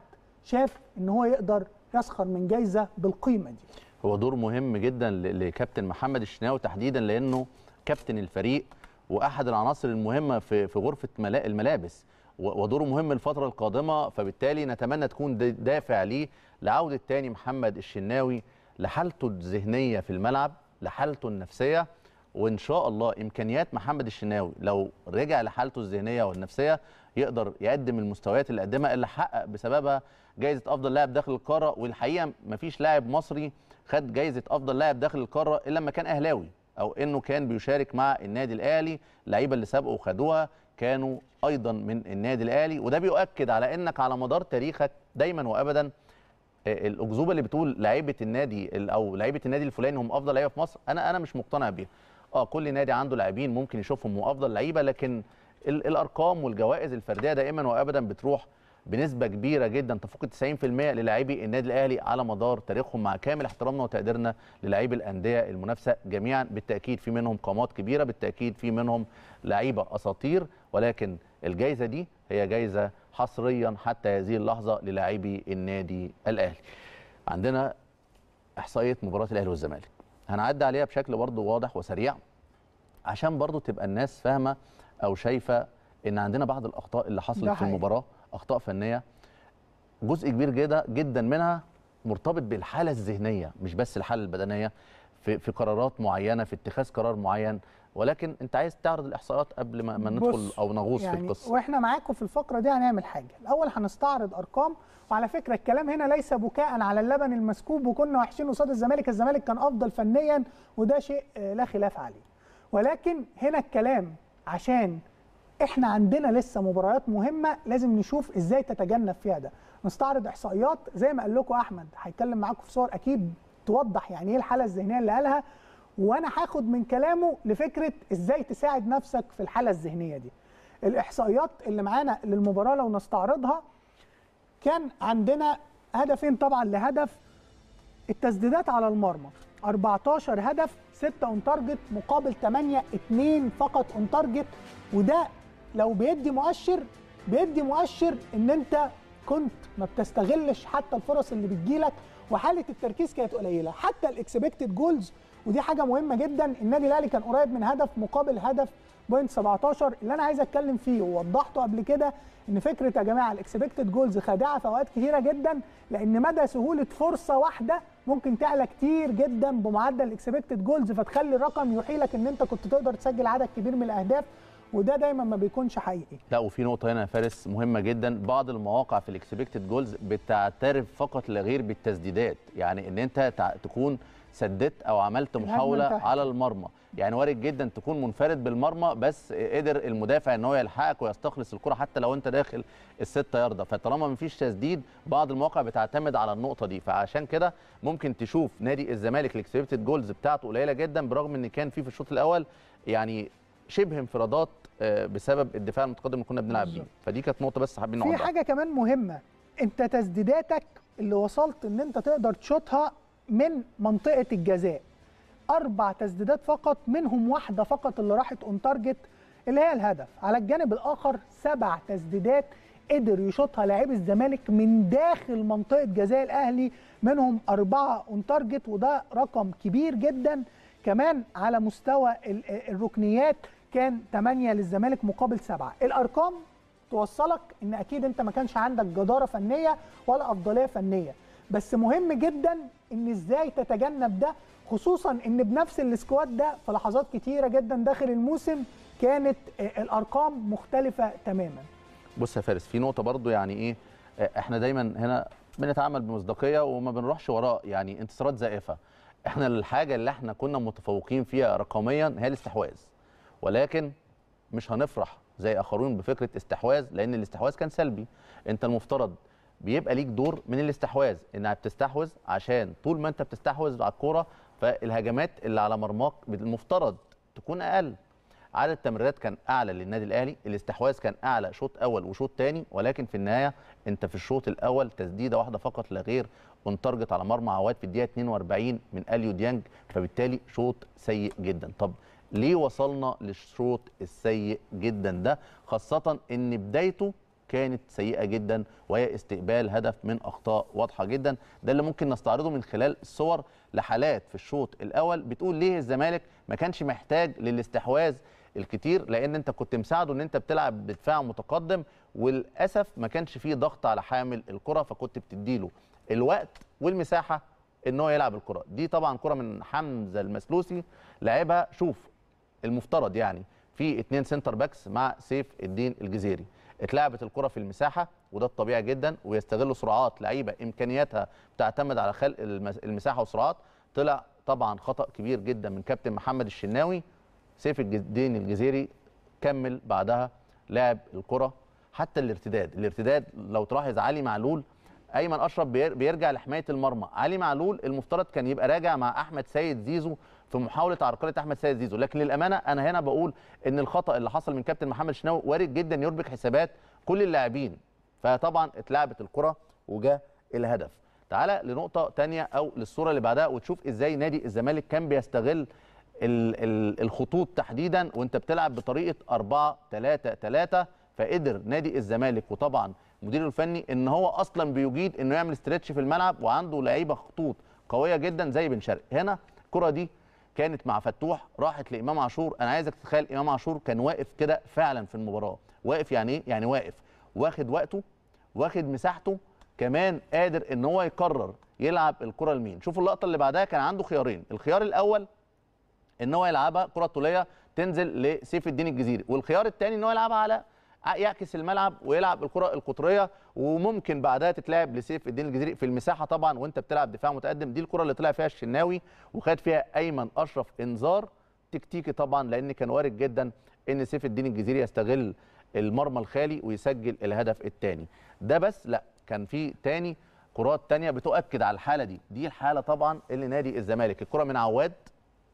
شاف ان هو يقدر يسخر من جايزه بالقيمه دي هو دور مهم جدا لكابتن محمد الشناوي تحديدا لانه كابتن الفريق واحد العناصر المهمه في في غرفه الملابس ودوره مهم الفتره القادمه فبالتالي نتمنى تكون دافع ليه لعوده تاني محمد الشناوي لحالته الذهنيه في الملعب لحالته النفسيه وان شاء الله امكانيات محمد الشناوي لو رجع لحالته الذهنيه والنفسيه يقدر يقدم المستويات اللي قدمها اللي حقق بسببها جائزه افضل لاعب داخل القاره والحقيقه مفيش لاعب مصري خد جائزه افضل لاعب داخل القاره الا لما كان اهلاوي او انه كان بيشارك مع النادي الاهلي اللعيبه اللي سبقوا وخدوها كانوا ايضا من النادي الاهلي وده بيؤكد على انك على مدار تاريخك دايما وابدا آه، الاكذوبه اللي بتقول لعيبه النادي او لعيبه النادي الفلاني هم افضل لعيبه في مصر انا انا مش مقتنع بيها اه كل نادي عنده لاعبين ممكن يشوفهم وافضل لعيبه لكن الارقام والجوائز الفرديه دائما وابدا بتروح بنسبه كبيره جدا تفوق 90% للاعبي النادي الاهلي على مدار تاريخهم مع كامل احترامنا وتقديرنا للاعبي الانديه المنافسه جميعا بالتاكيد في منهم قامات كبيره بالتاكيد في منهم لعيبه اساطير ولكن الجائزه دي هي جائزه حصريا حتى هذه اللحظه للاعبي النادي الاهلي عندنا احصائيه مباراه الاهلي والزمالك هنعدي عليها بشكل برضه واضح وسريع عشان برضه تبقى الناس فاهمه او شايفه ان عندنا بعض الاخطاء اللي حصلت في المباراه اخطاء فنيه جزء كبير جدا جدا منها مرتبط بالحاله الذهنيه مش بس الحاله البدنيه في قرارات معينه في اتخاذ قرار معين ولكن انت عايز تعرض الاحصاءات قبل ما, ما ندخل او نغوص يعني في القصه واحنا معاكم في الفقره دي هنعمل حاجه الاول هنستعرض ارقام وعلى فكره الكلام هنا ليس بكاء على اللبن المسكوب وكنا وحشين قصاد الزمالك الزمالك كان افضل فنيا وده شيء آه، لا خلاف عليه ولكن هنا الكلام عشان احنا عندنا لسه مباريات مهمه لازم نشوف ازاي تتجنب فيها ده نستعرض احصائيات زي ما قال لكم احمد هيتكلم معاكم في صور اكيد توضح يعني ايه الحاله الذهنيه اللي قالها وانا هاخد من كلامه لفكره ازاي تساعد نفسك في الحاله الذهنيه دي الاحصائيات اللي معانا للمباراه لو نستعرضها كان عندنا هدفين طبعا لهدف التسديدات على المرمى 14 هدف 6 اون تارجت مقابل 8 2 فقط اون تارجت وده لو بيدي مؤشر بيدي مؤشر ان انت كنت ما بتستغلش حتى الفرص اللي بتجيلك وحاله التركيز كانت قليله حتى الاكسبكتد جولز ودي حاجه مهمه جدا النادي الاهلي كان قريب من هدف مقابل هدف بوينت 17 اللي انا عايز اتكلم فيه ووضحته قبل كده ان فكره يا جماعه الاكسبكتد جولز خادعه في اوقات كثيره جدا لان مدى سهوله فرصه واحده ممكن تعلى كتير جدا بمعدل الاكسبكتد جولز فتخلي الرقم يحيلك ان انت كنت تقدر تسجل عدد كبير من الاهداف وده دايما ما بيكونش حقيقي لا وفي نقطه هنا يا فارس مهمه جدا بعض المواقع في الاكسبكتد جولز بتعترف فقط لا غير بالتسديدات يعني ان انت تكون سددت او عملت محاوله على المرمى يعني وارد جدا تكون منفرد بالمرمى بس قدر المدافع ان هو يلحقك ويستخلص الكره حتى لو انت داخل الستة يارده فطالما مفيش تسديد بعض المواقع بتعتمد على النقطه دي فعشان كده ممكن تشوف نادي الزمالك الاكسبكتد جولز بتاعته قليله جدا برغم ان كان في في الشوط الاول يعني شبه انفرادات آه، بسبب الدفاع المتقدم اللي كنا بنلعب بيه فدي كانت نقطه بس حابين نقعد في حاجه كمان مهمه انت تسديداتك اللي وصلت ان انت تقدر تشوطها من منطقه الجزاء اربع تسديدات فقط منهم واحده فقط اللي راحت اون تارجت اللي هي الهدف على الجانب الاخر سبع تسديدات قدر يشوطها لاعب الزمالك من داخل منطقه جزاء الاهلي منهم اربعه اون تارجت وده رقم كبير جدا كمان على مستوى الركنيات كان 8 للزمالك مقابل 7 الارقام توصلك ان اكيد انت ما كانش عندك جداره فنيه ولا افضليه فنيه بس مهم جدا ان ازاي تتجنب ده خصوصا ان بنفس السكواد ده في لحظات كتيره جدا داخل الموسم كانت آه، الارقام مختلفه تماما بص يا فارس في نقطه برضو يعني ايه آه، احنا دايما هنا بنتعامل بمصداقيه وما بنروحش وراء يعني انتصارات زائفه احنا الحاجه اللي احنا كنا متفوقين فيها رقميا هي الاستحواذ ولكن مش هنفرح زي اخرون بفكره استحواذ لان الاستحواذ كان سلبي انت المفترض بيبقى ليك دور من الاستحواذ انها بتستحوذ عشان طول ما انت بتستحوذ على الكوره فالهجمات اللي على مرماك المفترض تكون اقل عدد التمريرات كان اعلى للنادي الاهلي الاستحواذ كان اعلى شوط اول وشوط ثاني ولكن في النهايه انت في الشوط الاول تسديده واحده فقط لا غير اون تارجت على مرمى عواد في الدقيقه 42 من اليو ديانج فبالتالي شوط سيء جدا طب ليه وصلنا للشوط السيء جدا ده خاصه ان بدايته كانت سيئه جدا وهي استقبال هدف من اخطاء واضحه جدا ده اللي ممكن نستعرضه من خلال الصور لحالات في الشوط الاول بتقول ليه الزمالك ما كانش محتاج للاستحواذ الكتير لان انت كنت مساعده ان انت بتلعب بدفاع متقدم وللاسف ما كانش فيه ضغط على حامل الكره فكنت بتديله الوقت والمساحه ان هو يلعب الكره دي طبعا كره من حمزه المسلوسي لعبها شوف المفترض يعني في اتنين سنتر باكس مع سيف الدين الجزيري اتلعبت الكره في المساحه وده الطبيعي جدا ويستغلوا سرعات لعيبه امكانياتها بتعتمد على خلق المساحه وسرعات طلع طبعا خطا كبير جدا من كابتن محمد الشناوي سيف الدين الجزيري كمل بعدها لعب الكره حتى الارتداد الارتداد لو تلاحظ علي معلول ايمن اشرف بيرجع لحمايه المرمى علي معلول المفترض كان يبقى راجع مع احمد سيد زيزو في محاوله عرقله احمد سيد زيزو لكن للامانه انا هنا بقول ان الخطا اللي حصل من كابتن محمد شناوي وارد جدا يربك حسابات كل اللاعبين فطبعا اتلعبت الكره وجاء الهدف تعالى لنقطه ثانيه او للصوره اللي بعدها وتشوف ازاي نادي الزمالك كان بيستغل الخطوط تحديدا وانت بتلعب بطريقه 4 3 3 فقدر نادي الزمالك وطبعا مديره الفني ان هو اصلا بيجيد انه يعمل استرتش في الملعب وعنده لعيبه خطوط قويه جدا زي بن شرقي هنا الكره دي كانت مع فتوح راحت لامام عاشور انا عايزك تتخيل امام عاشور كان واقف كده فعلا في المباراه واقف يعني ايه يعني واقف واخد وقته واخد مساحته كمان قادر ان هو يقرر يلعب الكره لمين شوفوا اللقطه اللي بعدها كان عنده خيارين الخيار الاول ان هو يلعبها كره طوليه تنزل لسيف الدين الجزيري والخيار الثاني ان هو يلعبها على آه، يعكس الملعب ويلعب الكره القطريه وممكن بعدها تتلعب لسيف الدين الجزيري في المساحه طبعا وانت بتلعب دفاع متقدم دي الكره اللي طلع فيها الشناوي وخد فيها ايمن اشرف انذار تكتيكي طبعا لان كان وارد جدا ان سيف الدين الجزيري يستغل المرمى الخالي ويسجل الهدف الثاني ده بس لا كان في تاني كرات تانية بتؤكد على الحالة دي دي الحالة طبعا اللي نادي الزمالك الكرة من عواد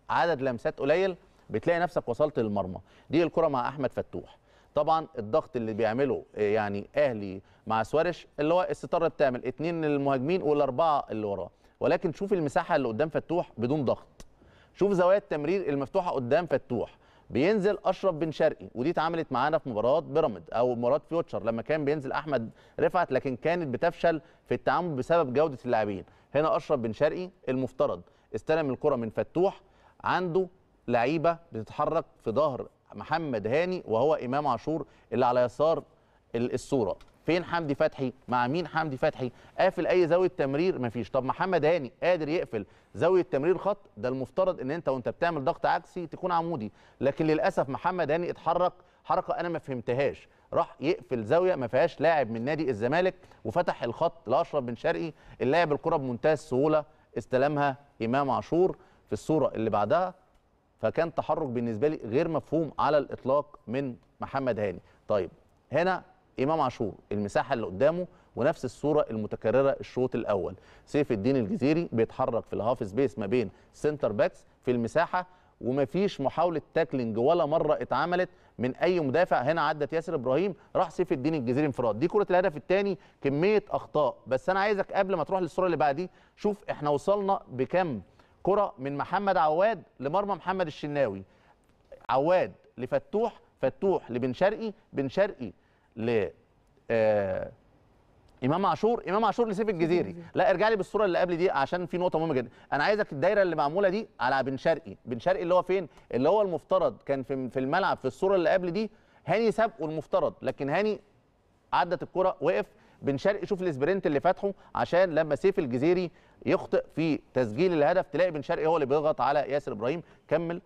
عدد لمسات قليل بتلاقي نفسك وصلت للمرمى دي الكرة مع أحمد فتوح طبعا الضغط اللي بيعمله آه، يعني اهلي مع سوارش اللي هو الستاره بتعمل اثنين للمهاجمين والاربعه اللي وراه ولكن شوف المساحه اللي قدام فتوح بدون ضغط شوف زوايا التمرير المفتوحه قدام فتوح بينزل اشرف بن شرقي ودي اتعملت معانا في مباراه بيراميد او مباراه فيوتشر لما كان بينزل احمد رفعت لكن كانت بتفشل في التعامل بسبب جوده اللاعبين هنا اشرف بن شرقي المفترض استلم الكره من فتوح عنده لعيبه بتتحرك في ظهر محمد هاني وهو امام عاشور اللي على يسار الصوره فين حمدي فتحي مع مين حمدي فتحي قافل اي زاويه تمرير مفيش طب محمد هاني قادر يقفل زاويه تمرير خط ده المفترض ان انت وانت بتعمل ضغط عكسي تكون عمودي لكن للاسف محمد هاني اتحرك حركه انا ما فهمتهاش راح يقفل زاويه ما فيهاش لاعب من نادي الزمالك وفتح الخط لاشرف بن شرقي اللاعب الكره بمنتهى السهوله استلمها امام عاشور في الصوره اللي بعدها فكان تحرك بالنسبه لي غير مفهوم على الاطلاق من محمد هاني طيب هنا امام عاشور المساحه اللي قدامه ونفس الصوره المتكرره الشوط الاول سيف الدين الجزيري بيتحرك في الهاف سبيس ما بين سنتر باكس في المساحه ومفيش محاوله تاكلينج ولا مره اتعملت من اي مدافع هنا عدت ياسر ابراهيم راح سيف الدين الجزيري انفراد دي كره الهدف الثاني كميه اخطاء بس انا عايزك قبل ما تروح للصوره اللي بعدي شوف احنا وصلنا بكم كره من محمد عواد لمرمى محمد الشناوي عواد لفتوح فتوح لبن شرقي بن شرقي ل آه، امام عاشور امام عاشور لسيف الجزيري لا ارجع لي بالصوره اللي قبل دي عشان في نقطه مهمه جدا انا عايزك الدايره اللي معموله دي على بن شرقي بن شرقي اللي هو فين اللي هو المفترض كان في في الملعب في الصوره اللي قبل دي هاني سابقه المفترض لكن هاني عدت الكره وقف بن شرقي شوف الاسبرنت اللي فاتحه عشان لما سيف الجزيري يخطئ في تسجيل الهدف تلاقي بن شرقي هو اللي بيضغط على ياسر ابراهيم كمل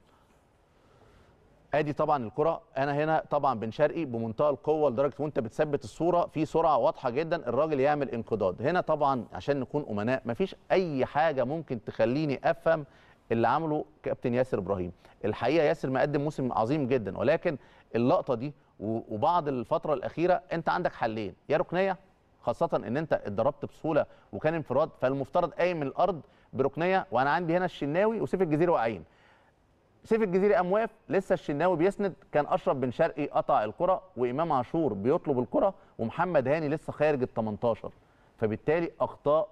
ادي طبعا الكره انا هنا طبعا بن شرقي بمنتهى القوه لدرجه وانت بتثبت الصوره في سرعه واضحه جدا الراجل يعمل انقضاض هنا طبعا عشان نكون امناء مفيش اي حاجه ممكن تخليني افهم اللي عمله كابتن ياسر ابراهيم الحقيقه ياسر مقدم موسم عظيم جدا ولكن اللقطه دي وبعض الفتره الاخيره انت عندك حلين يا ركنيه خاصه ان انت اتضربت بسهوله وكان انفراد فالمفترض قايم من الارض بركنيه وانا عندي هنا الشناوي وسيف الجزيري واقعين سيف الجزيري قام واقف لسه الشناوي بيسند كان اشرف بن شرقي قطع الكره وامام عاشور بيطلب الكره ومحمد هاني لسه خارج ال 18 فبالتالي اخطاء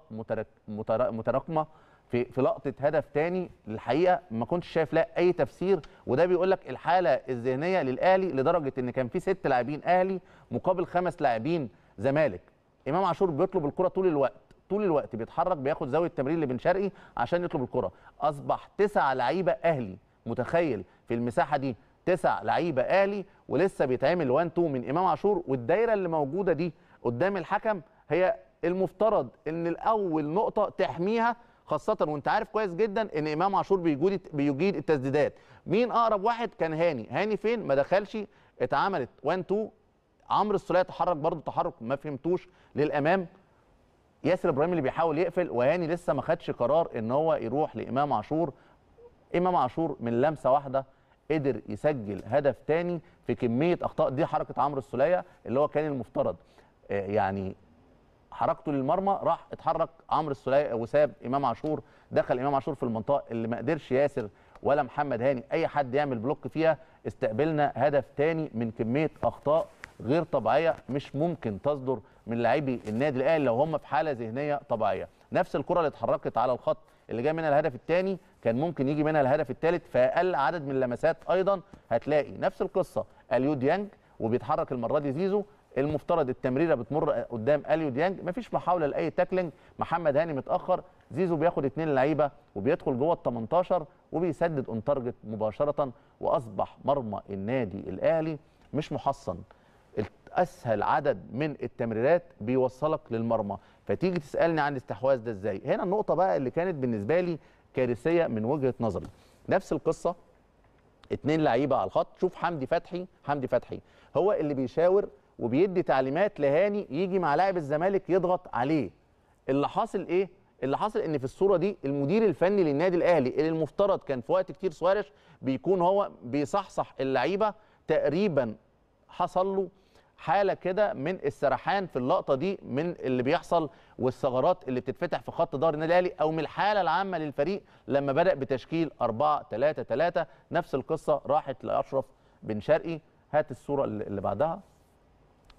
متراكمه في في لقطه هدف تاني الحقيقه ما كنتش شايف لها اي تفسير وده بيقول لك الحاله الذهنيه للاهلي لدرجه ان كان في ست لاعبين اهلي مقابل خمس لاعبين زمالك امام عاشور بيطلب الكره طول الوقت طول الوقت بيتحرك بياخد زاويه التمرير لبن شرقي عشان يطلب الكره اصبح تسع لعيبه اهلي متخيل في المساحه دي تسع لعيبه اهلي ولسه بيتعمل 1 2 من امام عاشور والدايره اللي موجوده دي قدام الحكم هي المفترض ان الاول نقطه تحميها خاصه وانت عارف كويس جدا ان امام عاشور بيجود بيجيد التسديدات مين اقرب واحد كان هاني هاني فين ما دخلش اتعملت 1 2 عمرو السوليه تحرك برضه تحرك ما فهمتوش للامام ياسر ابراهيم اللي بيحاول يقفل وهاني لسه ما خدش قرار ان هو يروح لامام عاشور امام عاشور من لمسه واحده قدر يسجل هدف تاني في كميه اخطاء دي حركه عمرو السوليه اللي هو كان المفترض آه، يعني حركته للمرمى راح اتحرك عمرو السوليه وساب امام عاشور دخل امام عاشور في المنطقه اللي ما قدرش ياسر ولا محمد هاني اي حد يعمل بلوك فيها استقبلنا هدف تاني من كميه اخطاء غير طبيعيه مش ممكن تصدر من لاعبي النادي الاهلي لو هم في حاله ذهنيه طبيعيه نفس الكره اللي اتحركت على الخط اللي جاي منها الهدف الثاني كان ممكن يجي منها الهدف الثالث فاقل عدد من اللمسات ايضا هتلاقي نفس القصه اليو ديانج وبيتحرك المره دي زيزو المفترض التمريره بتمر قدام اليو ديانج مفيش محاوله لاي تاكلينج محمد هاني متاخر زيزو بياخد اثنين لعيبه وبيدخل جوه ال 18 وبيسدد اون تارجت مباشره واصبح مرمى النادي الاهلي مش محصن اسهل عدد من التمريرات بيوصلك للمرمى فتيجي تسالني عن الاستحواذ ده ازاي هنا النقطه بقى اللي كانت بالنسبه لي كارثيه من وجهه نظري نفس القصه اتنين لعيبه على الخط شوف حمدي فتحي حمدي فتحي هو اللي بيشاور وبيدي تعليمات لهاني يجي مع لاعب الزمالك يضغط عليه اللي حاصل ايه اللي حاصل ان في الصوره دي المدير الفني للنادي الاهلي اللي المفترض كان في وقت كتير سوارش بيكون هو بيصحصح اللعيبه تقريبا حصل له حاله كده من السرحان في اللقطه دي من اللي بيحصل والثغرات اللي بتتفتح في خط دار النادي الاهلي او من الحاله العامه للفريق لما بدا بتشكيل 4 3 3 نفس القصه راحت لاشرف بن شرقي هات الصوره اللي بعدها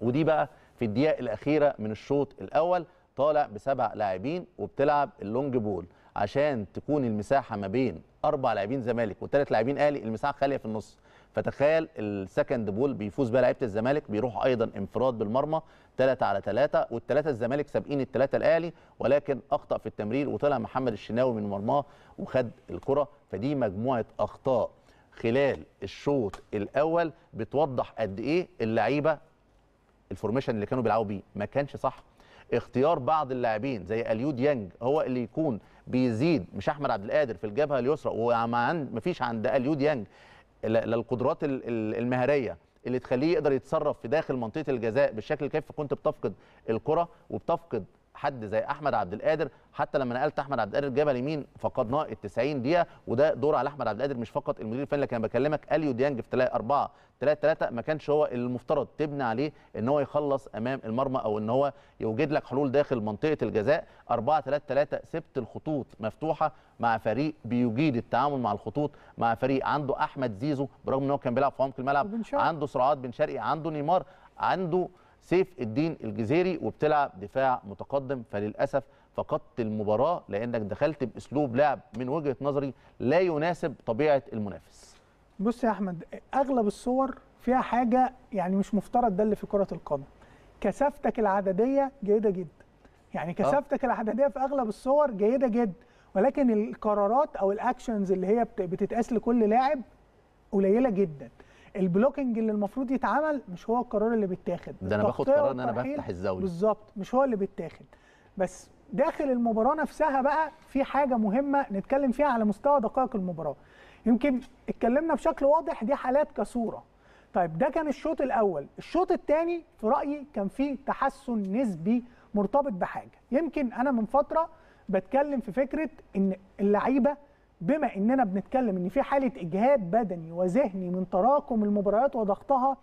ودي بقى في الدقيقه الاخيره من الشوط الاول طالع بسبع لاعبين وبتلعب اللونج بول عشان تكون المساحه ما بين اربع لاعبين زمالك وثلاث لاعبين اهلي المساحه خاليه في النص فتخيل السكند بول بيفوز بيها لعيبه الزمالك بيروح ايضا انفراد بالمرمى 3 على 3 والثلاثه الزمالك سابقين الثلاثه الاهلي ولكن اخطا في التمرير وطلع محمد الشناوي من مرماه وخد الكره فدي مجموعه اخطاء خلال الشوط الاول بتوضح قد ايه اللعيبه الفورميشن اللي كانوا بيلعبوا بيه ما كانش صح اختيار بعض اللاعبين زي اليو ديانج هو اللي يكون بيزيد مش احمد عبد القادر في الجبهه اليسرى وما فيش عند اليو ديانج للقدرات المهاريه اللي تخليه يقدر يتصرف في داخل منطقه الجزاء بالشكل الكافي فكنت بتفقد الكره وبتفقد حد زي احمد عبد القادر حتى لما نقلت احمد عبد القادر جبل يمين فقدناه ال 90 دقيقه وده دور على احمد عبد القادر مش فقط المدير الفني لكن انا بكلمك اليو ديانج في 3 4 3 3 ما كانش هو المفترض تبني عليه ان هو يخلص امام المرمى او ان هو يوجد لك حلول داخل منطقه الجزاء 4 3 3 سبت الخطوط مفتوحه مع فريق بيجيد التعامل مع الخطوط مع فريق عنده احمد زيزو برغم ان هو كان بيلعب في عمق الملعب عنده سرعات بن شرقي عنده نيمار عنده سيف الدين الجزيري وبتلعب دفاع متقدم فللاسف فقدت المباراه لانك دخلت باسلوب لعب من وجهه نظري لا يناسب طبيعه المنافس. بص يا احمد اغلب الصور فيها حاجه يعني مش مفترض ده اللي في كره القدم. كثافتك العدديه جيده جدا. يعني آه. كثافتك أه؟ العدديه في اغلب الصور جيده جدا ولكن القرارات او الاكشنز اللي هي بتتقاس لكل لاعب قليله جدا. البلوكنج اللي المفروض يتعمل مش هو القرار اللي بيتاخد ده انا باخد قرار ان انا بفتح الزاويه بالظبط مش هو اللي بيتاخد بس داخل المباراه نفسها بقى في حاجه مهمه نتكلم فيها على مستوى دقائق المباراه يمكن اتكلمنا بشكل واضح دي حالات كصوره طيب ده كان الشوط الاول الشوط الثاني في رايي كان فيه تحسن نسبي مرتبط بحاجه يمكن انا من فتره بتكلم في فكره ان اللعيبه بما اننا بنتكلم ان في حاله اجهاد بدني وذهني من تراكم المباريات وضغطها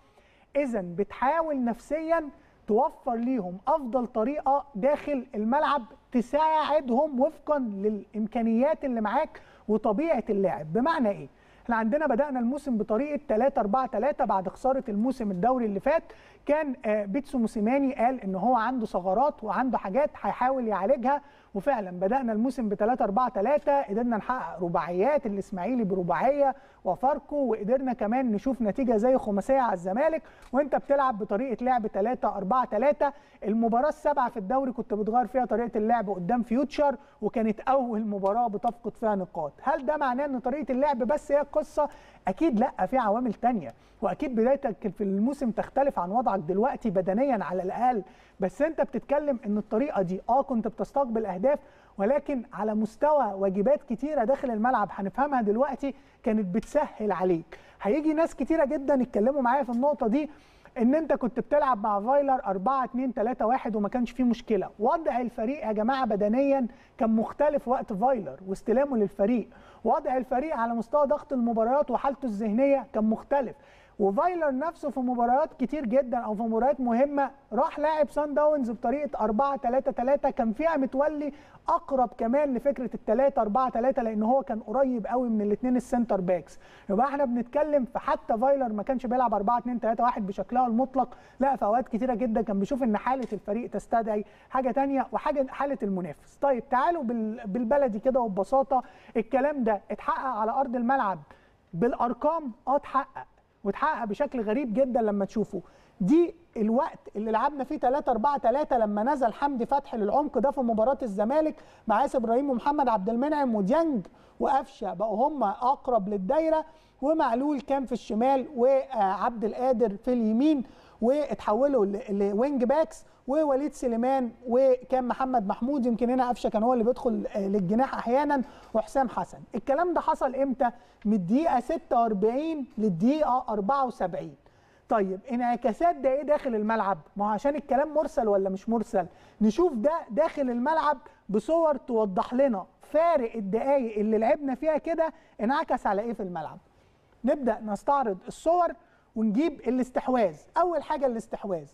اذا بتحاول نفسيا توفر ليهم افضل طريقه داخل الملعب تساعدهم وفقا للامكانيات اللي معاك وطبيعه اللاعب بمعنى ايه احنا عندنا بدانا الموسم بطريقه 3 4 3 بعد خساره الموسم الدوري اللي فات كان آه، بيتسو موسيماني قال ان هو عنده ثغرات وعنده حاجات هيحاول يعالجها وفعلا بدانا الموسم ب 3 4 3 قدرنا نحقق رباعيات الاسماعيلي برباعيه وفاركو وقدرنا كمان نشوف نتيجه زي خماسيه على الزمالك وانت بتلعب بطريقه لعب 3 4 3 المباراه السابعه في الدوري كنت بتغير فيها طريقه اللعب قدام فيوتشر وكانت اول مباراه بتفقد فيها نقاط هل ده معناه ان طريقه اللعب بس هي القصه اكيد لا في عوامل تانية واكيد بدايتك في الموسم تختلف عن وضعك دلوقتي بدنيا على الاقل بس انت بتتكلم ان الطريقه دي اه كنت بتستقبل اهداف ولكن على مستوى واجبات كتيرة داخل الملعب هنفهمها دلوقتي كانت بتسهل عليك هيجي ناس كتيرة جدا اتكلموا معايا في النقطة دي ان انت كنت بتلعب مع فايلر 4 2 3 1 وما كانش فيه مشكله وضع الفريق يا جماعه بدنيا كان مختلف وقت فايلر واستلامه للفريق وضع الفريق على مستوى ضغط المباريات وحالته الذهنيه كان مختلف وفايلر نفسه في مباريات كتير جدا او في مباريات مهمه راح لاعب سان داونز بطريقه 4 3 3 كان فيها متولي اقرب كمان لفكره ال 3 4 3 لان هو كان قريب قوي من الاثنين السنتر باكس يبقى احنا بنتكلم في حتى فايلر ما كانش بيلعب 4 2 3 1 بشكلها المطلق لا في اوقات كتيره جدا كان بيشوف ان حاله الفريق تستدعي حاجه ثانيه وحاجه حاله المنافس طيب تعالوا بالبلدي كده وببساطه الكلام ده اتحقق على ارض الملعب بالارقام اه اتحقق وتحقق بشكل غريب جدا لما تشوفه دي الوقت اللي لعبنا فيه 3 4 3 لما نزل حمدي فتحي للعمق ده في مباراه الزمالك مع ياسر ابراهيم ومحمد عبد المنعم وديانج وقفشه بقوا هم اقرب للدايره ومعلول كان في الشمال وعبد القادر في اليمين واتحولوا لوينج باكس ووليد سليمان وكان محمد محمود يمكن هنا قفشه كان هو اللي بيدخل آه، للجناح احيانا وحسام حسن الكلام ده حصل امتى من الدقيقه 46 للدقيقه 74 طيب انعكاسات ده ايه داخل الملعب ما هو عشان الكلام مرسل ولا مش مرسل نشوف ده داخل الملعب بصور توضح لنا فارق الدقايق اللي لعبنا فيها كده انعكس على ايه في الملعب نبدا نستعرض الصور ونجيب الاستحواذ اول حاجه الاستحواذ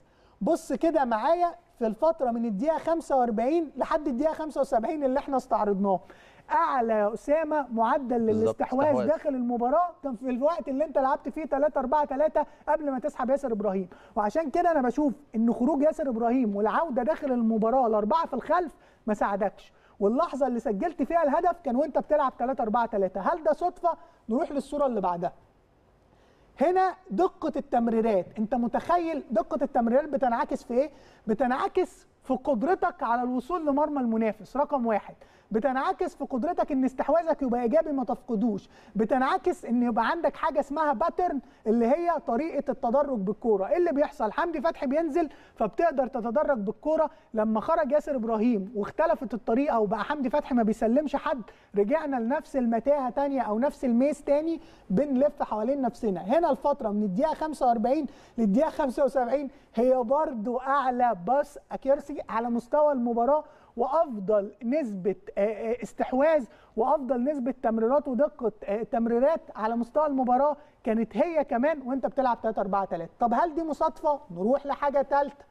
بص كده معايا في الفتره من الدقيقه 45 لحد الدقيقه 75 اللي احنا استعرضناه اعلى يا اسامه معدل للاستحواذ داخل المباراه كان في الوقت اللي انت لعبت فيه 3 4 3 قبل ما تسحب ياسر ابراهيم وعشان كده انا بشوف ان خروج ياسر ابراهيم والعوده داخل المباراه الاربعه في الخلف ما ساعدكش واللحظه اللي سجلت فيها الهدف كان وانت بتلعب 3 4 3 هل ده صدفه نروح للصوره اللي بعدها هنا دقه التمريرات انت متخيل دقه التمريرات بتنعكس في ايه بتنعكس في قدرتك على الوصول لمرمى المنافس رقم واحد بتنعكس في قدرتك ان استحواذك يبقى ايجابي ما تفقدوش بتنعكس ان يبقى عندك حاجه اسمها باترن اللي هي طريقه التدرج بالكوره ايه اللي بيحصل حمدي فتحي بينزل فبتقدر تتدرج بالكوره لما خرج ياسر ابراهيم واختلفت الطريقه وبقى حمدي فتحي ما بيسلمش حد رجعنا لنفس المتاهه ثانيه او نفس الميز تاني بنلف حوالين نفسنا هنا الفتره من الدقيقه 45 للدقيقه 75 هي برضو اعلى باس اكيرسي على مستوى المباراه وافضل نسبه استحواذ وافضل نسبه تمريرات ودقه تمريرات على مستوى المباراه كانت هي كمان وانت بتلعب 3 4 3 طب هل دي مصادفه نروح لحاجه ثالثه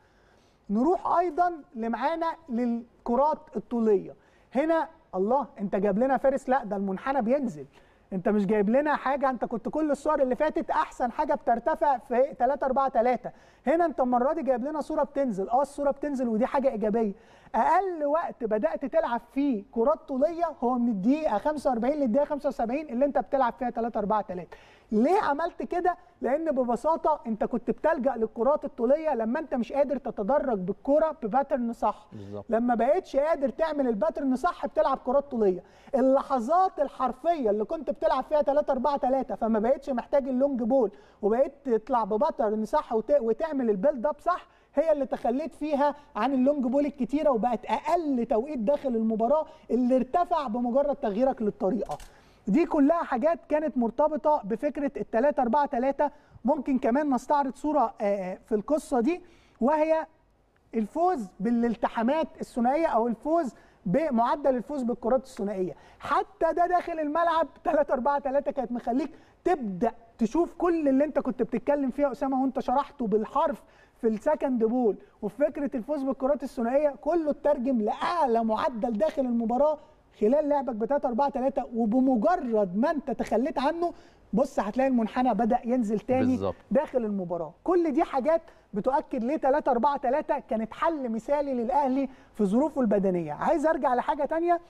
نروح ايضا لمعانا للكرات الطوليه هنا الله انت جايب لنا فارس لا ده المنحنى بينزل انت مش جايب لنا حاجه انت كنت كل الصور اللي فاتت احسن حاجه بترتفع في 3 4 3 هنا انت المره دي جايب لنا صوره بتنزل اه الصوره بتنزل ودي حاجه ايجابيه اقل وقت بدات تلعب فيه كرات طوليه هو من الدقيقه 45 للدقيقه 75 اللي انت بتلعب فيها 3 4 3 ليه عملت كده لان ببساطه انت كنت بتلجا للكرات الطوليه لما انت مش قادر تتدرج بالكره بباترن صح بالزبط. لما بقتش قادر تعمل الباترن صح بتلعب كرات طوليه اللحظات الحرفيه اللي كنت بتلعب فيها 3 4 3 فما بقتش محتاج اللونج بول وبقيت تطلع بباترن صح وتعمل البيلد اب صح هي اللي تخليت فيها عن اللونج بول الكتيره وبقت اقل توقيت داخل المباراه اللي ارتفع بمجرد تغييرك للطريقه دي كلها حاجات كانت مرتبطه بفكره ال 3 4 3 ممكن كمان نستعرض صوره آه، آه، في القصه دي وهي الفوز بالالتحامات الثنائيه او الفوز بمعدل الفوز بالكرات الثنائيه حتى ده داخل الملعب 3 4 3 كانت مخليك تبدا تشوف كل اللي انت كنت بتتكلم فيه يا اسامه وانت شرحته بالحرف في السكند بول وفي فكره الفوز بالكرات الثنائيه كله اترجم لاعلى معدل داخل المباراه خلال لعبك ب 3 4 3 وبمجرد ما انت تخليت عنه بص هتلاقي المنحنى بدا ينزل تاني بالزبط. داخل المباراه كل دي حاجات بتؤكد ليه 3 4 3 كانت حل مثالي للاهلي في ظروفه البدنيه عايز ارجع لحاجه تانية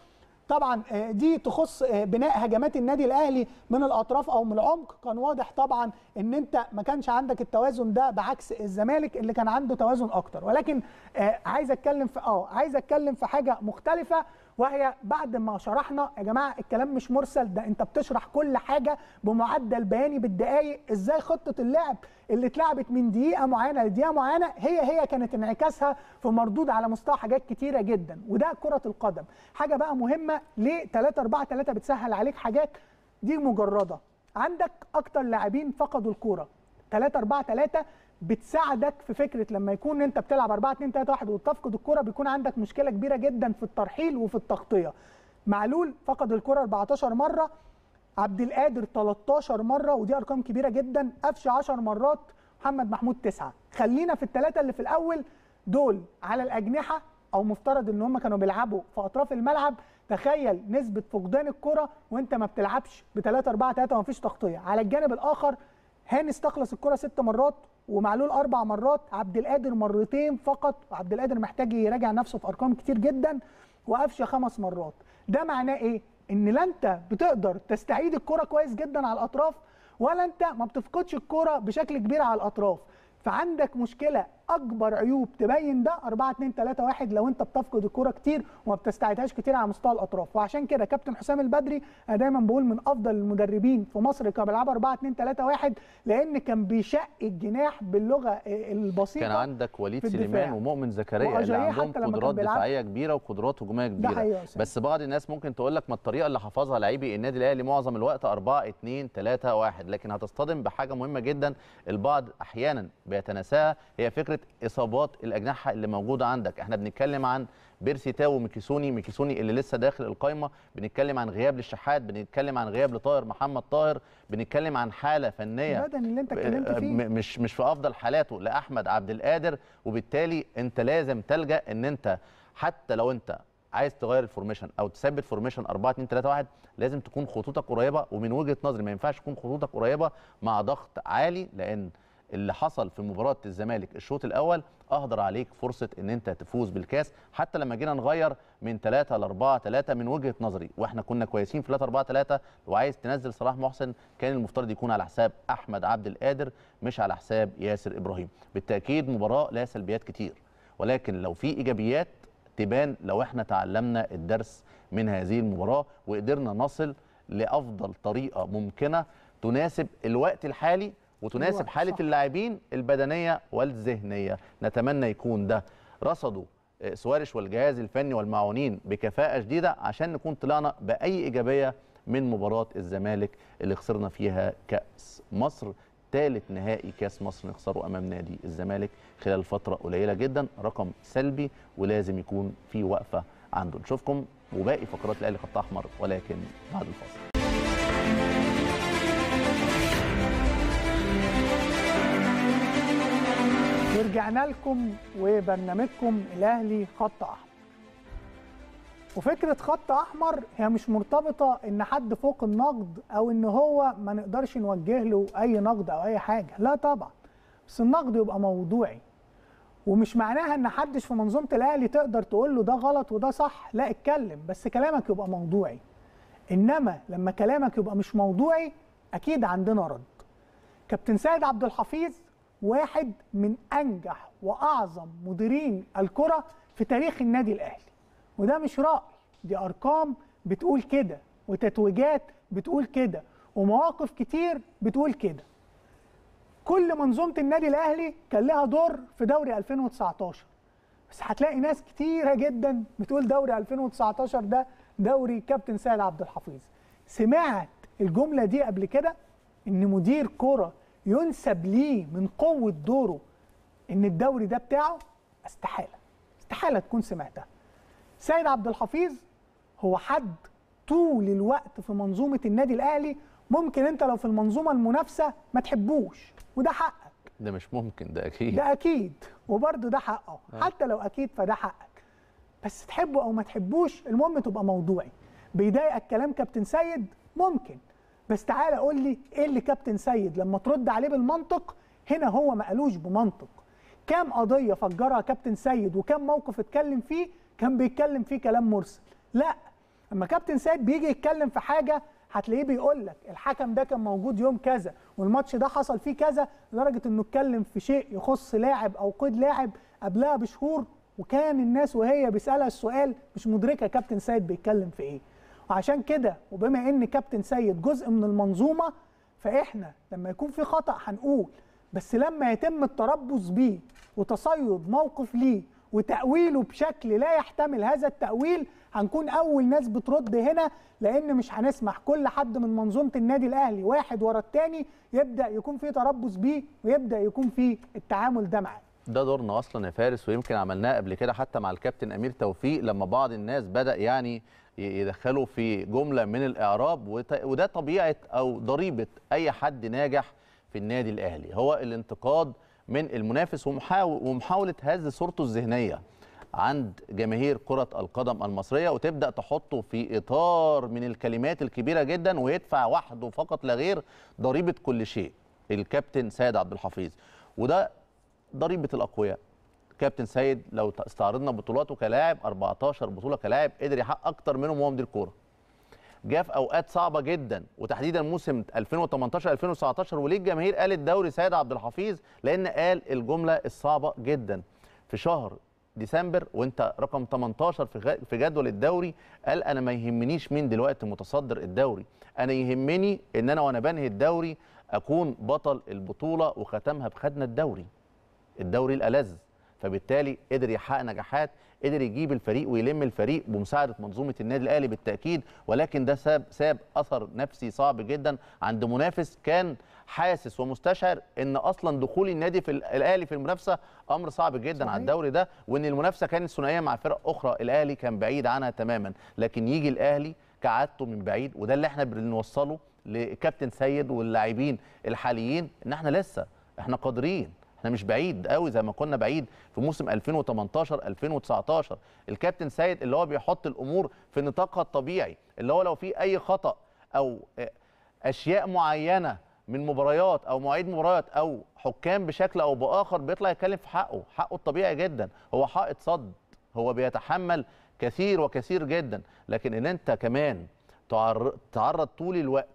طبعا آه، دي تخص آه، بناء هجمات النادي الاهلي من الاطراف او من العمق كان واضح طبعا ان انت ما كانش عندك التوازن ده بعكس الزمالك اللي كان عنده توازن اكتر ولكن آه، عايز اتكلم في اه عايز اتكلم في حاجه مختلفه وهي بعد ما شرحنا يا جماعه الكلام مش مرسل ده انت بتشرح كل حاجه بمعدل بياني بالدقائق ازاي خطه اللعب اللي اتلعبت من دقيقه معينه لدقيقه معينه هي هي كانت انعكاسها في مردود على مستوى حاجات كتيره جدا وده كره القدم حاجه بقى مهمه ليه 3 4 3 بتسهل عليك حاجات دي مجرده عندك اكتر لاعبين فقدوا الكوره 3 4 3 بتساعدك في فكره لما يكون انت بتلعب 4 2 3 1 وتفقد الكره بيكون عندك مشكله كبيره جدا في الترحيل وفي التغطيه معلول فقد الكره 14 مره عبد القادر 13 مره ودي ارقام كبيره جدا قفشه 10 مرات محمد محمود 9 خلينا في الثلاثه اللي في الاول دول على الاجنحه او مفترض ان هم كانوا بيلعبوا في اطراف الملعب تخيل نسبه فقدان الكره وانت ما بتلعبش ب 3 4 3 ومفيش تغطيه على الجانب الاخر هاني استخلص الكره ست مرات ومعلول اربع مرات عبد القادر مرتين فقط عبد القادر محتاج يراجع نفسه في ارقام كتير جدا وقفشه خمس مرات ده معناه ايه ان لا انت بتقدر تستعيد الكره كويس جدا على الاطراف ولا انت ما بتفقدش الكره بشكل كبير على الاطراف فعندك مشكله اكبر عيوب تبين ده 4 2 3 1 لو انت بتفقد الكوره كتير وما بتستعيدهاش كتير على مستوى الاطراف وعشان كده كابتن حسام البدري انا دايما بقول من افضل المدربين في مصر كان بيلعب 4 2 3 1 لان كان بيشق الجناح باللغه البسيطه كان عندك وليد سليمان ومؤمن زكريا اللي عندهم قدرات دفاعيه كبيره وقدرات هجوميه كبيره بس بعض الناس ممكن تقول لك ما الطريقه اللي حافظها لعيبي النادي الاهلي معظم الوقت 4 2 3 1 لكن هتصطدم بحاجه مهمه جدا البعض احيانا بيتناساها هي فكره فكره اصابات الاجنحه اللي موجوده عندك احنا بنتكلم عن بيرسي تاو وميكيسوني ميكيسوني اللي لسه داخل القايمه بنتكلم عن غياب للشحات بنتكلم عن غياب لطاهر محمد طاهر بنتكلم عن حاله فنيه البدني اللي انت اتكلمت آه، فيه مش مش في افضل حالاته لاحمد عبد القادر وبالتالي انت لازم تلجا ان انت حتى لو انت عايز تغير الفورميشن او تثبت فورميشن 4 2 3 1 لازم تكون خطوطك قريبه ومن وجهه نظري ما ينفعش تكون خطوطك قريبه مع ضغط عالي لان اللي حصل في مباراه الزمالك الشوط الاول اهدر عليك فرصه ان انت تفوز بالكاس حتى لما جينا نغير من 3 ل 4 3 من وجهه نظري واحنا كنا كويسين في 3 4 3 وعايز تنزل صلاح محسن كان المفترض يكون على حساب احمد عبد القادر مش على حساب ياسر ابراهيم بالتاكيد مباراه لها سلبيات كتير ولكن لو في ايجابيات تبان لو احنا تعلمنا الدرس من هذه المباراه وقدرنا نصل لافضل طريقه ممكنه تناسب الوقت الحالي وتناسب حاله اللاعبين البدنيه والذهنيه نتمنى يكون ده رصدوا آه، سوارش والجهاز الفني والمعاونين بكفاءه شديده عشان نكون طلعنا باي ايجابيه من مباراه الزمالك اللي خسرنا فيها كاس مصر ثالث نهائي كاس مصر نخسره امام نادي الزمالك خلال فتره قليله جدا رقم سلبي ولازم يكون في وقفه عنده نشوفكم وباقي فقرات الاهلي خط احمر ولكن بعد الفاصل رجعنا لكم وبرنامجكم الاهلي خط احمر وفكره خط احمر هي مش مرتبطه ان حد فوق النقد او ان هو ما نقدرش نوجه له اي نقد او اي حاجه لا طبعا بس النقد يبقى موضوعي ومش معناها ان حدش في منظومه الاهلي تقدر تقول له ده غلط وده صح لا اتكلم بس كلامك يبقى موضوعي انما لما كلامك يبقى مش موضوعي اكيد عندنا رد كابتن سيد عبد الحفيظ واحد من انجح واعظم مديرين الكره في تاريخ النادي الاهلي وده مش راي دي ارقام بتقول كده وتتويجات بتقول كده ومواقف كتير بتقول كده كل منظومه النادي الاهلي كان لها دور في دوري 2019 بس هتلاقي ناس كتيره جدا بتقول دوري 2019 ده دوري كابتن سيد عبد الحفيظ سمعت الجمله دي قبل كده ان مدير كره ينسب ليه من قوه دوره ان الدوري ده بتاعه استحاله استحاله تكون سمعتها سيد عبد الحفيظ هو حد طول الوقت في منظومه النادي الاهلي ممكن انت لو في المنظومه المنافسه ما تحبوش وده حقك ده مش ممكن ده اكيد ده اكيد وبرده ده حقه أه. حتى لو اكيد فده حقك بس تحبه او ما تحبوش المهم تبقى موضوعي بيضايقك كلام كابتن سيد ممكن بس تعالى قول لي ايه اللي كابتن سيد لما ترد عليه بالمنطق هنا هو ما قالوش بمنطق كام قضيه فجرها كابتن سيد وكام موقف اتكلم فيه كان بيتكلم فيه كلام مرسل لا اما كابتن سيد بيجي يتكلم في حاجه هتلاقيه بيقول لك الحكم ده كان موجود يوم كذا والماتش ده حصل فيه كذا لدرجه انه اتكلم في شيء يخص لاعب او قيد لاعب قبلها بشهور وكان الناس وهي بيسالها السؤال مش مدركه كابتن سيد بيتكلم في ايه وعشان كده وبما ان كابتن سيد جزء من المنظومه فاحنا لما يكون في خطا هنقول بس لما يتم التربص بيه وتصيد موقف ليه وتاويله بشكل لا يحتمل هذا التاويل هنكون اول ناس بترد هنا لان مش هنسمح كل حد من منظومه النادي الاهلي واحد ورا الثاني يبدا يكون في تربص بيه ويبدا يكون في التعامل ده معاه ده دورنا اصلا يا فارس ويمكن عملناه قبل كده حتى مع الكابتن امير توفيق لما بعض الناس بدا يعني يدخله في جمله من الاعراب وده طبيعه او ضريبه اي حد ناجح في النادي الاهلي هو الانتقاد من المنافس ومحاوله هز صورته الذهنيه عند جماهير كرة القدم المصرية وتبدأ تحطه في إطار من الكلمات الكبيرة جدا ويدفع وحده فقط لا غير ضريبة كل شيء الكابتن سيد عبد الحفيظ وده ضريبة الأقوياء كابتن سيد لو استعرضنا بطولاته كلاعب 14 بطوله كلاعب قدر يحقق اكتر منهم وهو مدير كوره جه في اوقات صعبه جدا وتحديدا موسم 2018 2019 وليه الجماهير قال الدوري سيد عبد الحفيظ لان قال الجمله الصعبه جدا في شهر ديسمبر وانت رقم 18 في في جدول الدوري قال انا ما يهمنيش مين دلوقتي متصدر الدوري انا يهمني ان انا وانا بنهي الدوري اكون بطل البطوله وختمها بخدنا الدوري الدوري الالذ فبالتالي قدر يحقق نجاحات قدر يجيب الفريق ويلم الفريق بمساعده منظومه النادي الاهلي بالتاكيد ولكن ده ساب ساب اثر نفسي صعب جدا عند منافس كان حاسس ومستشعر ان اصلا دخول النادي في الاهلي في المنافسه امر صعب جدا صحيح. على الدوري ده وان المنافسه كانت ثنائيه مع فرق اخرى الاهلي كان بعيد عنها تماما لكن يجي الاهلي كعادته من بعيد وده اللي احنا بنوصله لكابتن سيد واللاعبين الحاليين ان احنا لسه احنا قادرين احنا مش بعيد قوي زي ما كنا بعيد في موسم 2018 2019 الكابتن سيد اللي هو بيحط الامور في نطاقها الطبيعي اللي هو لو في اي خطا او اشياء معينه من مباريات او مواعيد مباريات او حكام بشكل او باخر بيطلع يتكلم في حقه حقه الطبيعي جدا هو حائط صد هو بيتحمل كثير وكثير جدا لكن ان انت كمان تعرض طول الوقت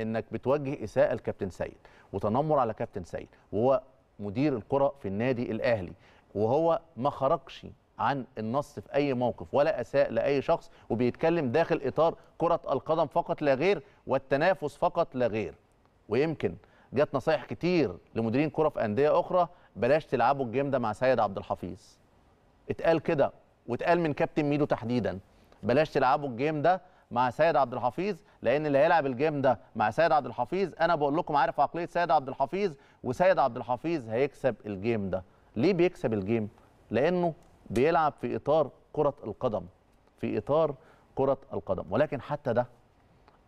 انك بتوجه اساءه لكابتن سيد وتنمر على كابتن سيد وهو مدير الكره في النادي الاهلي وهو ما خرجش عن النص في اي موقف ولا اساء لاي شخص وبيتكلم داخل اطار كره القدم فقط لا غير والتنافس فقط لا غير ويمكن جت نصايح كتير لمديرين كره في انديه اخرى بلاش تلعبوا الجيم ده مع سيد عبد الحفيظ اتقال كده واتقال من كابتن ميدو تحديدا بلاش تلعبوا الجيم ده مع سيد عبد الحفيظ لان اللي هيلعب الجيم ده مع سيد عبد الحفيظ انا بقول لكم عارف عقليه سيد عبد الحفيظ وسيد عبد الحفيظ هيكسب الجيم ده ليه بيكسب الجيم لانه بيلعب في اطار كره القدم في اطار كره القدم ولكن حتى ده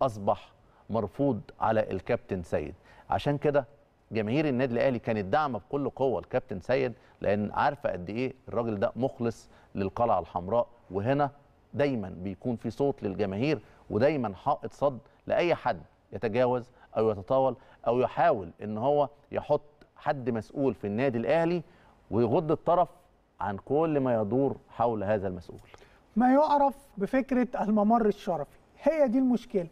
اصبح مرفوض على الكابتن سيد عشان كده جماهير النادي الاهلي كانت داعمه بكل قوه الكابتن سيد لان عارفه قد ايه الراجل ده مخلص للقلعه الحمراء وهنا دايما بيكون في صوت للجماهير ودايما حائط صد لاي حد يتجاوز او يتطاول او يحاول ان هو يحط حد مسؤول في النادي الاهلي ويغض الطرف عن كل ما يدور حول هذا المسؤول. ما يعرف بفكره الممر الشرفي، هي دي المشكله.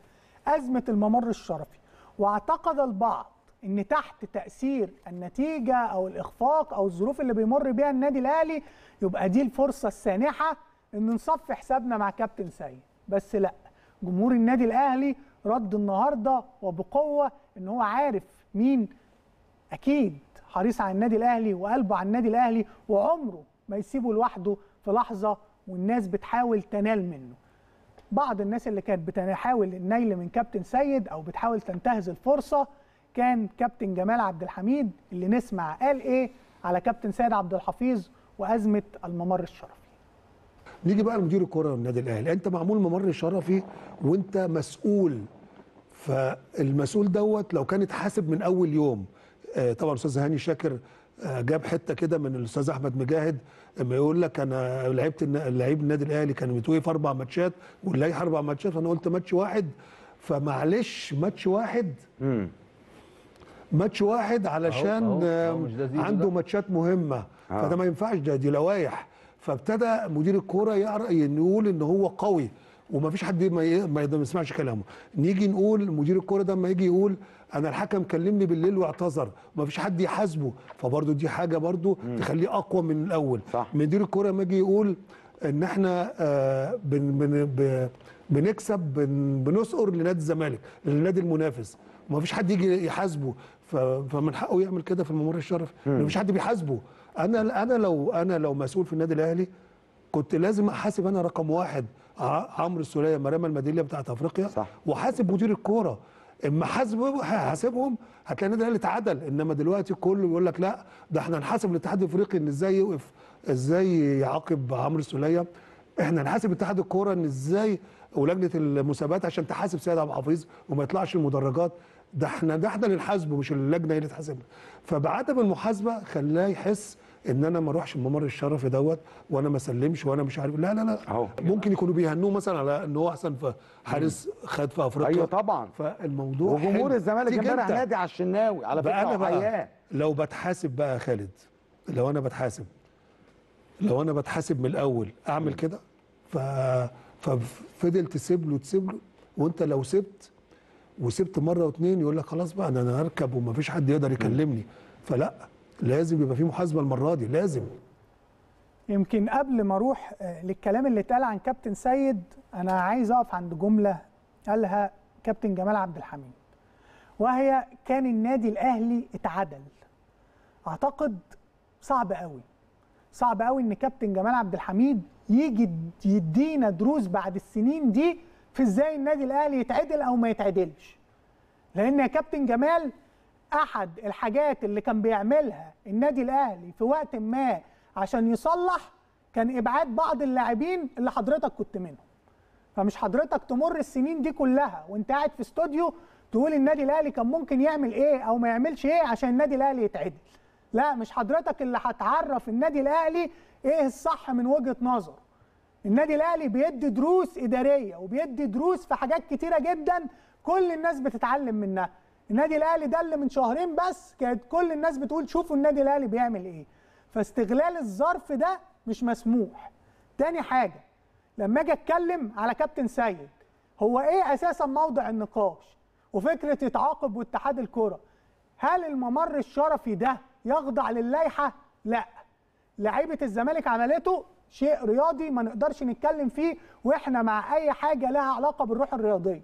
ازمه الممر الشرفي، واعتقد البعض ان تحت تاثير النتيجه او الاخفاق او الظروف اللي بيمر بيها النادي الاهلي يبقى دي الفرصه السانحه ان نصفي حسابنا مع كابتن سيد بس لا جمهور النادي الاهلي رد النهارده وبقوه ان هو عارف مين اكيد حريص على النادي الاهلي وقلبه على النادي الاهلي وعمره ما يسيبه لوحده في لحظه والناس بتحاول تنال منه بعض الناس اللي كانت بتحاول النيل من كابتن سيد او بتحاول تنتهز الفرصه كان كابتن جمال عبد الحميد اللي نسمع قال ايه على كابتن سيد عبد الحفيظ وازمه الممر الشرفي نيجي بقى لمدير الكره والنادي الاهلي انت معمول ممر شرفي وانت مسؤول فالمسؤول دوت لو كان اتحاسب من اول يوم آه، طبعا استاذ هاني شاكر آه، جاب حته كده من الاستاذ احمد مجاهد لما يقول لك انا لعبت لعيب النادي الاهلي كان متوقف اربع ماتشات واللائحه اربع ماتشات فانا قلت ماتش واحد فمعلش ماتش واحد ماتش واحد علشان عنده ماتشات مهمه آه. فده ما ينفعش ده دي لوائح فابتدى مدير الكوره يقول ان هو قوي ومفيش حد ما يسمعش كلامه نيجي نقول مدير الكوره ده لما يجي يقول انا الحكم كلمني بالليل واعتذر فيش حد يحاسبه فبرضه دي حاجه برضه تخليه اقوى من الاول صح. مدير الكوره لما يجي يقول ان احنا آه بن بن بنكسب بن بنسقر لنادي الزمالك للنادي المنافس فيش حد يجي يحاسبه فمن حقه يعمل كده في الممر ما مفيش حد بيحاسبه انا انا لو انا لو مسؤول في النادي الاهلي كنت لازم احاسب انا رقم واحد عمرو السوليه مرمى الميداليه بتاعت افريقيا صح. وحاسب مدير الكوره اما حاسبهم هتلاقي النادي الاهلي اتعدل انما دلوقتي كله بيقول لك لا ده احنا نحاسب الاتحاد الافريقي ان ازاي يوقف ازاي يعاقب عمرو السوليه احنا نحاسب اتحاد الكوره ان ازاي ولجنه المسابقات عشان تحاسب سيد عبد الحفيظ وما يطلعش المدرجات ده احنا ده احنا اللي نحاسبه مش اللجنه هي اللي تحاسبنا فبعدم المحاسبه خلاه يحس ان انا ما اروحش الممر الشرفي دوت وانا ما اسلمش وانا مش عارف لا لا لا أوه. ممكن يكونوا بيهنوه مثلا على ان هو احسن حارس خد في افريقيا ايوه طبعا فالموضوع وجمهور الزمالك امبارح نادي على الشناوي على فكره انا بقى لو بتحاسب بقى يا خالد لو انا بتحاسب لو انا بتحاسب من الاول اعمل كده ف ففضل تسيب له تسيب له وانت لو سبت وسبت مره واتنين يقول لك خلاص بقى انا هركب ومفيش حد يقدر يكلمني فلا لازم يبقى في محاسبه المره دي لازم يمكن قبل ما اروح آه، للكلام اللي اتقال عن كابتن سيد انا عايز اقف عند جمله قالها كابتن جمال عبد الحميد وهي كان النادي الاهلي اتعدل اعتقد صعب قوي صعب قوي ان كابتن جمال عبد الحميد يجي يدينا دروس بعد السنين دي في ازاي النادي الاهلي يتعدل او ما يتعدلش لان يا كابتن جمال احد الحاجات اللي كان بيعملها النادي الاهلي في وقت ما عشان يصلح كان ابعاد بعض اللاعبين اللي حضرتك كنت منهم فمش حضرتك تمر السنين دي كلها وانت قاعد في استوديو تقول النادي الاهلي كان ممكن يعمل ايه او ما يعملش ايه عشان النادي الاهلي يتعدل لا مش حضرتك اللي هتعرف النادي الاهلي ايه الصح من وجهه نظره النادي الاهلي بيدي دروس اداريه وبيدي دروس في حاجات كتيره جدا كل الناس بتتعلم منها النادي الاهلي ده اللي من شهرين بس كانت كل الناس بتقول شوفوا النادي الاهلي بيعمل ايه فاستغلال الظرف ده مش مسموح تاني حاجه لما اجي اتكلم على كابتن سيد هو ايه اساسا موضع النقاش وفكره يتعاقب واتحاد الكره هل الممر الشرفي ده يخضع للائحه لا لعيبه الزمالك عملته شيء رياضي ما نقدرش نتكلم فيه واحنا مع اي حاجه لها علاقه بالروح الرياضيه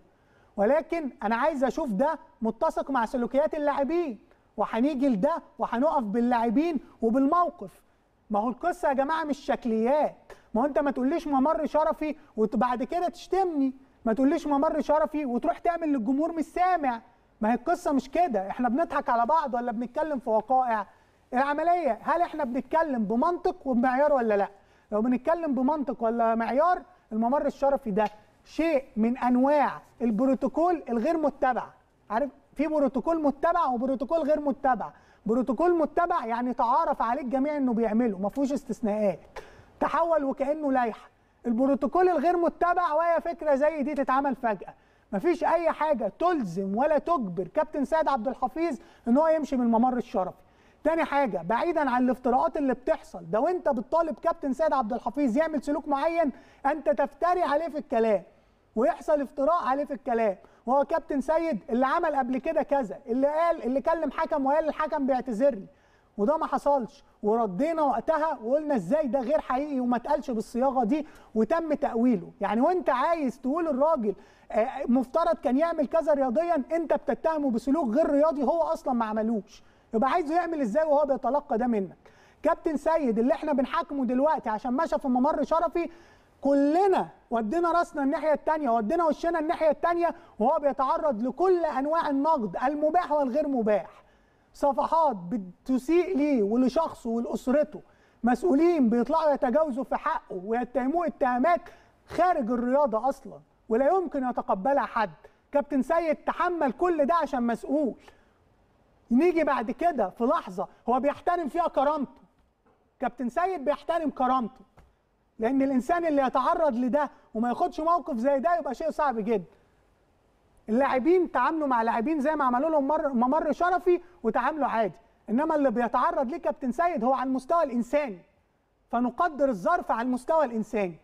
ولكن انا عايز اشوف ده متسق مع سلوكيات اللاعبين وهنيجي لده وهنقف باللاعبين وبالموقف ما هو القصه يا جماعه مش شكليات ما هو انت ما تقوليش ممر شرفي وبعد كده تشتمني ما تقوليش ممر شرفي وتروح تعمل للجمهور مش سامع ما هي القصه مش كده احنا بنضحك على بعض ولا بنتكلم في وقائع العمليه هل احنا بنتكلم بمنطق وبمعيار ولا لا لو بنتكلم بمنطق ولا معيار الممر الشرفي ده شيء من انواع البروتوكول الغير متبع عارف في بروتوكول متبع وبروتوكول غير متبع بروتوكول متبع يعني تعارف عليه الجميع انه بيعمله ما فيهوش استثناءات تحول وكانه لائحه البروتوكول الغير متبع وهي فكره زي دي تتعمل فجاه مفيش اي حاجه تلزم ولا تجبر كابتن سيد عبد الحفيظ ان هو يمشي من الممر الشرفي تاني حاجه بعيدا عن الافتراءات اللي بتحصل ده وانت بتطالب كابتن سيد عبد الحفيظ يعمل سلوك معين انت تفتري عليه في الكلام ويحصل افتراء عليه في الكلام وهو كابتن سيد اللي عمل قبل كده كذا اللي قال اللي كلم حكم وقال الحكم بيعتذر لي وده ما حصلش وردينا وقتها وقلنا ازاي ده غير حقيقي وما اتقالش بالصياغه دي وتم تاويله يعني وانت عايز تقول الراجل آه، مفترض كان يعمل كذا رياضيا انت بتتهمه بسلوك غير رياضي هو اصلا ما عملوش يبقى عايزه يعمل ازاي وهو بيتلقى ده منك كابتن سيد اللي احنا بنحاكمه دلوقتي عشان مشى في ممر شرفي كلنا ودينا راسنا الناحيه الثانيه ودينا وشنا الناحيه الثانيه وهو بيتعرض لكل انواع النقد المباح والغير مباح صفحات بتسيء ليه ولشخصه ولاسرته مسؤولين بيطلعوا يتجاوزوا في حقه ويتهموه اتهامات خارج الرياضه اصلا ولا يمكن يتقبلها حد كابتن سيد تحمل كل ده عشان مسؤول نيجي بعد كده في لحظه هو بيحترم فيها كرامته كابتن سيد بيحترم كرامته لان الانسان اللي يتعرض لده وما ياخدش موقف زي ده يبقى شيء صعب جدا اللاعبين تعاملوا مع لاعبين زي ما عملوا لهم مر ممر شرفي وتعاملوا عادي انما اللي بيتعرض ليه كابتن سيد هو على المستوى الانساني فنقدر الظرف على المستوى الانساني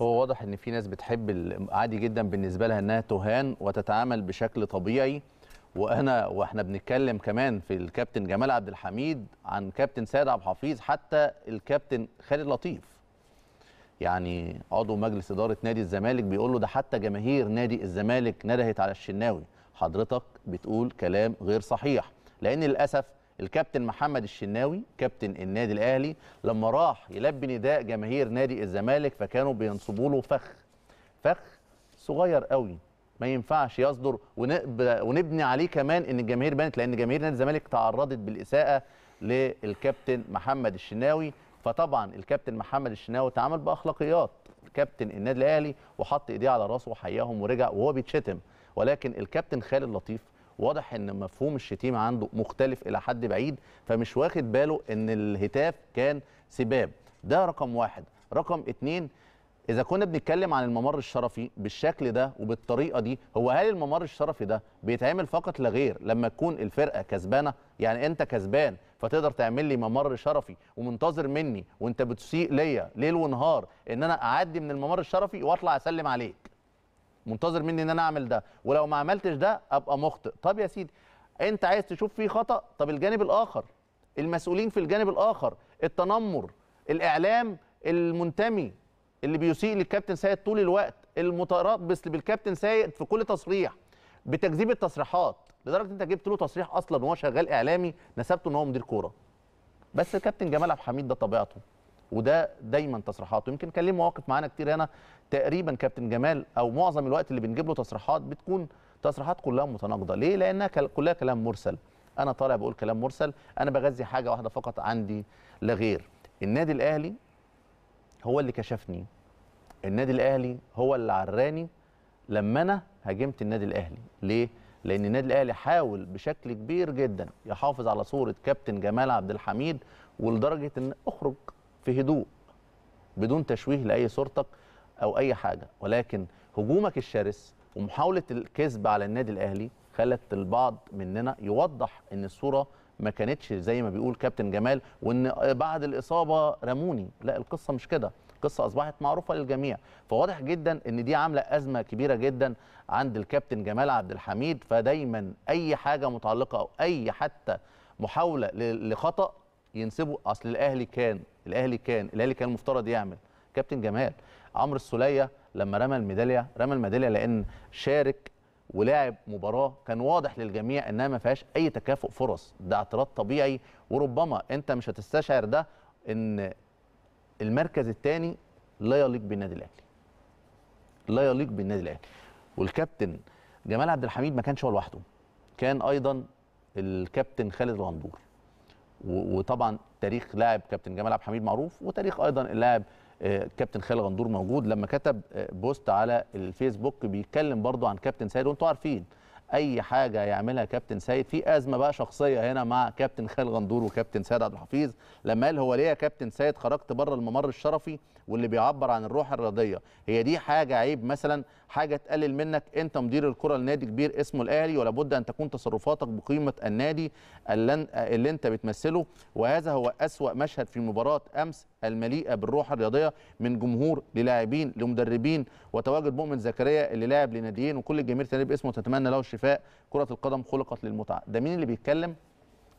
هو واضح ان في ناس بتحب عادي جدا بالنسبه لها انها تهان وتتعامل بشكل طبيعي وانا واحنا بنتكلم كمان في الكابتن جمال عبد الحميد عن كابتن سيد عبد الحفيظ حتى الكابتن خالد لطيف يعني عضو مجلس اداره نادي الزمالك بيقول له ده حتى جماهير نادي الزمالك ندهت على الشناوي حضرتك بتقول كلام غير صحيح لان للاسف الكابتن محمد الشناوي كابتن النادي الاهلي لما راح يلبي نداء جماهير نادي الزمالك فكانوا بينصبوا له فخ فخ صغير قوي ما ينفعش يصدر ونبني عليه كمان ان الجماهير بانت لان جماهير نادي الزمالك تعرضت بالاساءه للكابتن محمد الشناوي فطبعا الكابتن محمد الشناوي اتعامل باخلاقيات كابتن النادي الاهلي وحط ايديه على راسه وحياهم ورجع وهو بيتشتم ولكن الكابتن خالد لطيف واضح ان مفهوم الشتيمه عنده مختلف الى حد بعيد فمش واخد باله ان الهتاف كان سباب ده رقم واحد رقم اتنين اذا كنا بنتكلم عن الممر الشرفي بالشكل ده وبالطريقه دي هو هل الممر الشرفي ده بيتعمل فقط لغير لما تكون الفرقه كسبانه يعني انت كسبان فتقدر تعمل لي ممر شرفي ومنتظر مني وانت بتسيء ليا ليل ونهار ان انا اعدي من الممر الشرفي واطلع اسلم عليك منتظر مني ان انا اعمل ده ولو ما عملتش ده ابقى مخطئ طب يا سيدي انت عايز تشوف فيه خطا طب الجانب الاخر المسؤولين في الجانب الاخر التنمر الاعلام المنتمي اللي بيسيء للكابتن سيد طول الوقت المتربص بالكابتن سيد في كل تصريح بتكذيب التصريحات لدرجه انت جبت له تصريح اصلا وهو شغال اعلامي نسبته ان هو مدير كوره بس الكابتن جمال عبد الحميد ده طبيعته وده دايما تصريحاته يمكن كان ليه مواقف معانا كتير هنا تقريبا كابتن جمال او معظم الوقت اللي بنجيب له تصريحات بتكون تصريحات كلها متناقضه ليه لانها كلها كلام مرسل انا طالع بقول كلام مرسل انا بغذي حاجه واحده فقط عندي لا غير النادي الاهلي هو اللي كشفني النادي الاهلي هو اللي عراني لما انا هاجمت النادي الاهلي ليه لان النادي الاهلي حاول بشكل كبير جدا يحافظ على صوره كابتن جمال عبد الحميد ولدرجه ان اخرج في هدوء بدون تشويه لاي صورتك او اي حاجه ولكن هجومك الشرس ومحاوله الكذب على النادي الاهلي خلت البعض مننا يوضح ان الصوره ما كانتش زي ما بيقول كابتن جمال وان بعد الاصابه رموني لا القصه مش كده القصه اصبحت معروفه للجميع فواضح جدا ان دي عامله ازمه كبيره جدا عند الكابتن جمال عبد الحميد فدايما اي حاجه متعلقه او اي حتى محاوله لخطا ينسبوا اصل الاهلي كان الاهلي كان الاهلي كان المفترض يعمل كابتن جمال عمرو السوليه لما رمى الميداليه رمى الميداليه لان شارك ولعب مباراه كان واضح للجميع انها ما فيهاش اي تكافؤ فرص ده اعتراض طبيعي وربما انت مش هتستشعر ده ان المركز الثاني لا يليق بالنادي الاهلي لا يليق بالنادي الاهلي والكابتن جمال عبد الحميد ما كانش هو لوحده كان ايضا الكابتن خالد الغندور وطبعا تاريخ لاعب كابتن جمال عبد الحميد معروف وتاريخ ايضا اللاعب كابتن خالد غندور موجود لما كتب آه، بوست على الفيسبوك بيتكلم برضو عن كابتن سيد وانتم عارفين اي حاجه يعملها كابتن سيد في ازمه بقى شخصيه هنا مع كابتن خالد غندور وكابتن سيد عبد الحفيظ لما قال هو ليه يا كابتن سيد خرجت بره الممر الشرفي واللي بيعبر عن الروح الرياضيه هي دي حاجه عيب مثلا حاجه تقلل منك انت مدير الكره لنادي كبير اسمه الاهلي ولا بد ان تكون تصرفاتك بقيمه النادي اللي انت بتمثله وهذا هو اسوا مشهد في مباراه امس المليئه بالروح الرياضيه من جمهور للاعبين لمدربين وتواجد مؤمن زكريا اللي لاعب لناديين وكل الجماهير تاني باسمه تتمنى له الشفاء الشفاء كره القدم خلقت للمتعه ده مين اللي بيتكلم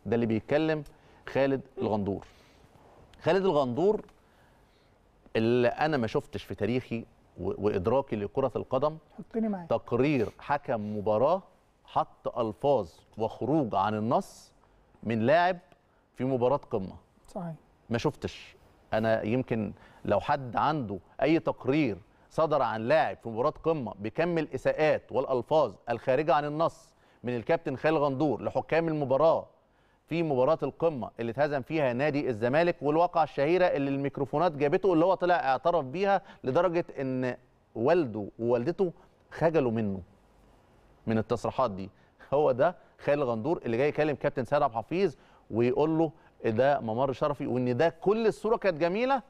ده اللي بيتكلم خالد الغندور خالد الغندور اللي انا ما شفتش في تاريخي وادراكي لكره القدم حطني معاك تقرير حكم مباراه حط الفاظ وخروج عن النص من لاعب في مباراه قمه صحيح ما شفتش انا يمكن لو حد عنده اي تقرير صدر عن لاعب في مباراه قمه بكم الاساءات والالفاظ الخارجه عن النص من الكابتن خالد غندور لحكام المباراه في مباراه القمه اللي اتهزم فيها نادي الزمالك والواقعه الشهيره اللي الميكروفونات جابته اللي هو طلع اعترف بيها لدرجه ان والده ووالدته خجلوا منه من التصريحات دي هو ده خالد غندور اللي جاي يكلم كابتن سيد عبد الحفيظ ويقول له ده ممر شرفي وان ده كل الصوره كانت جميله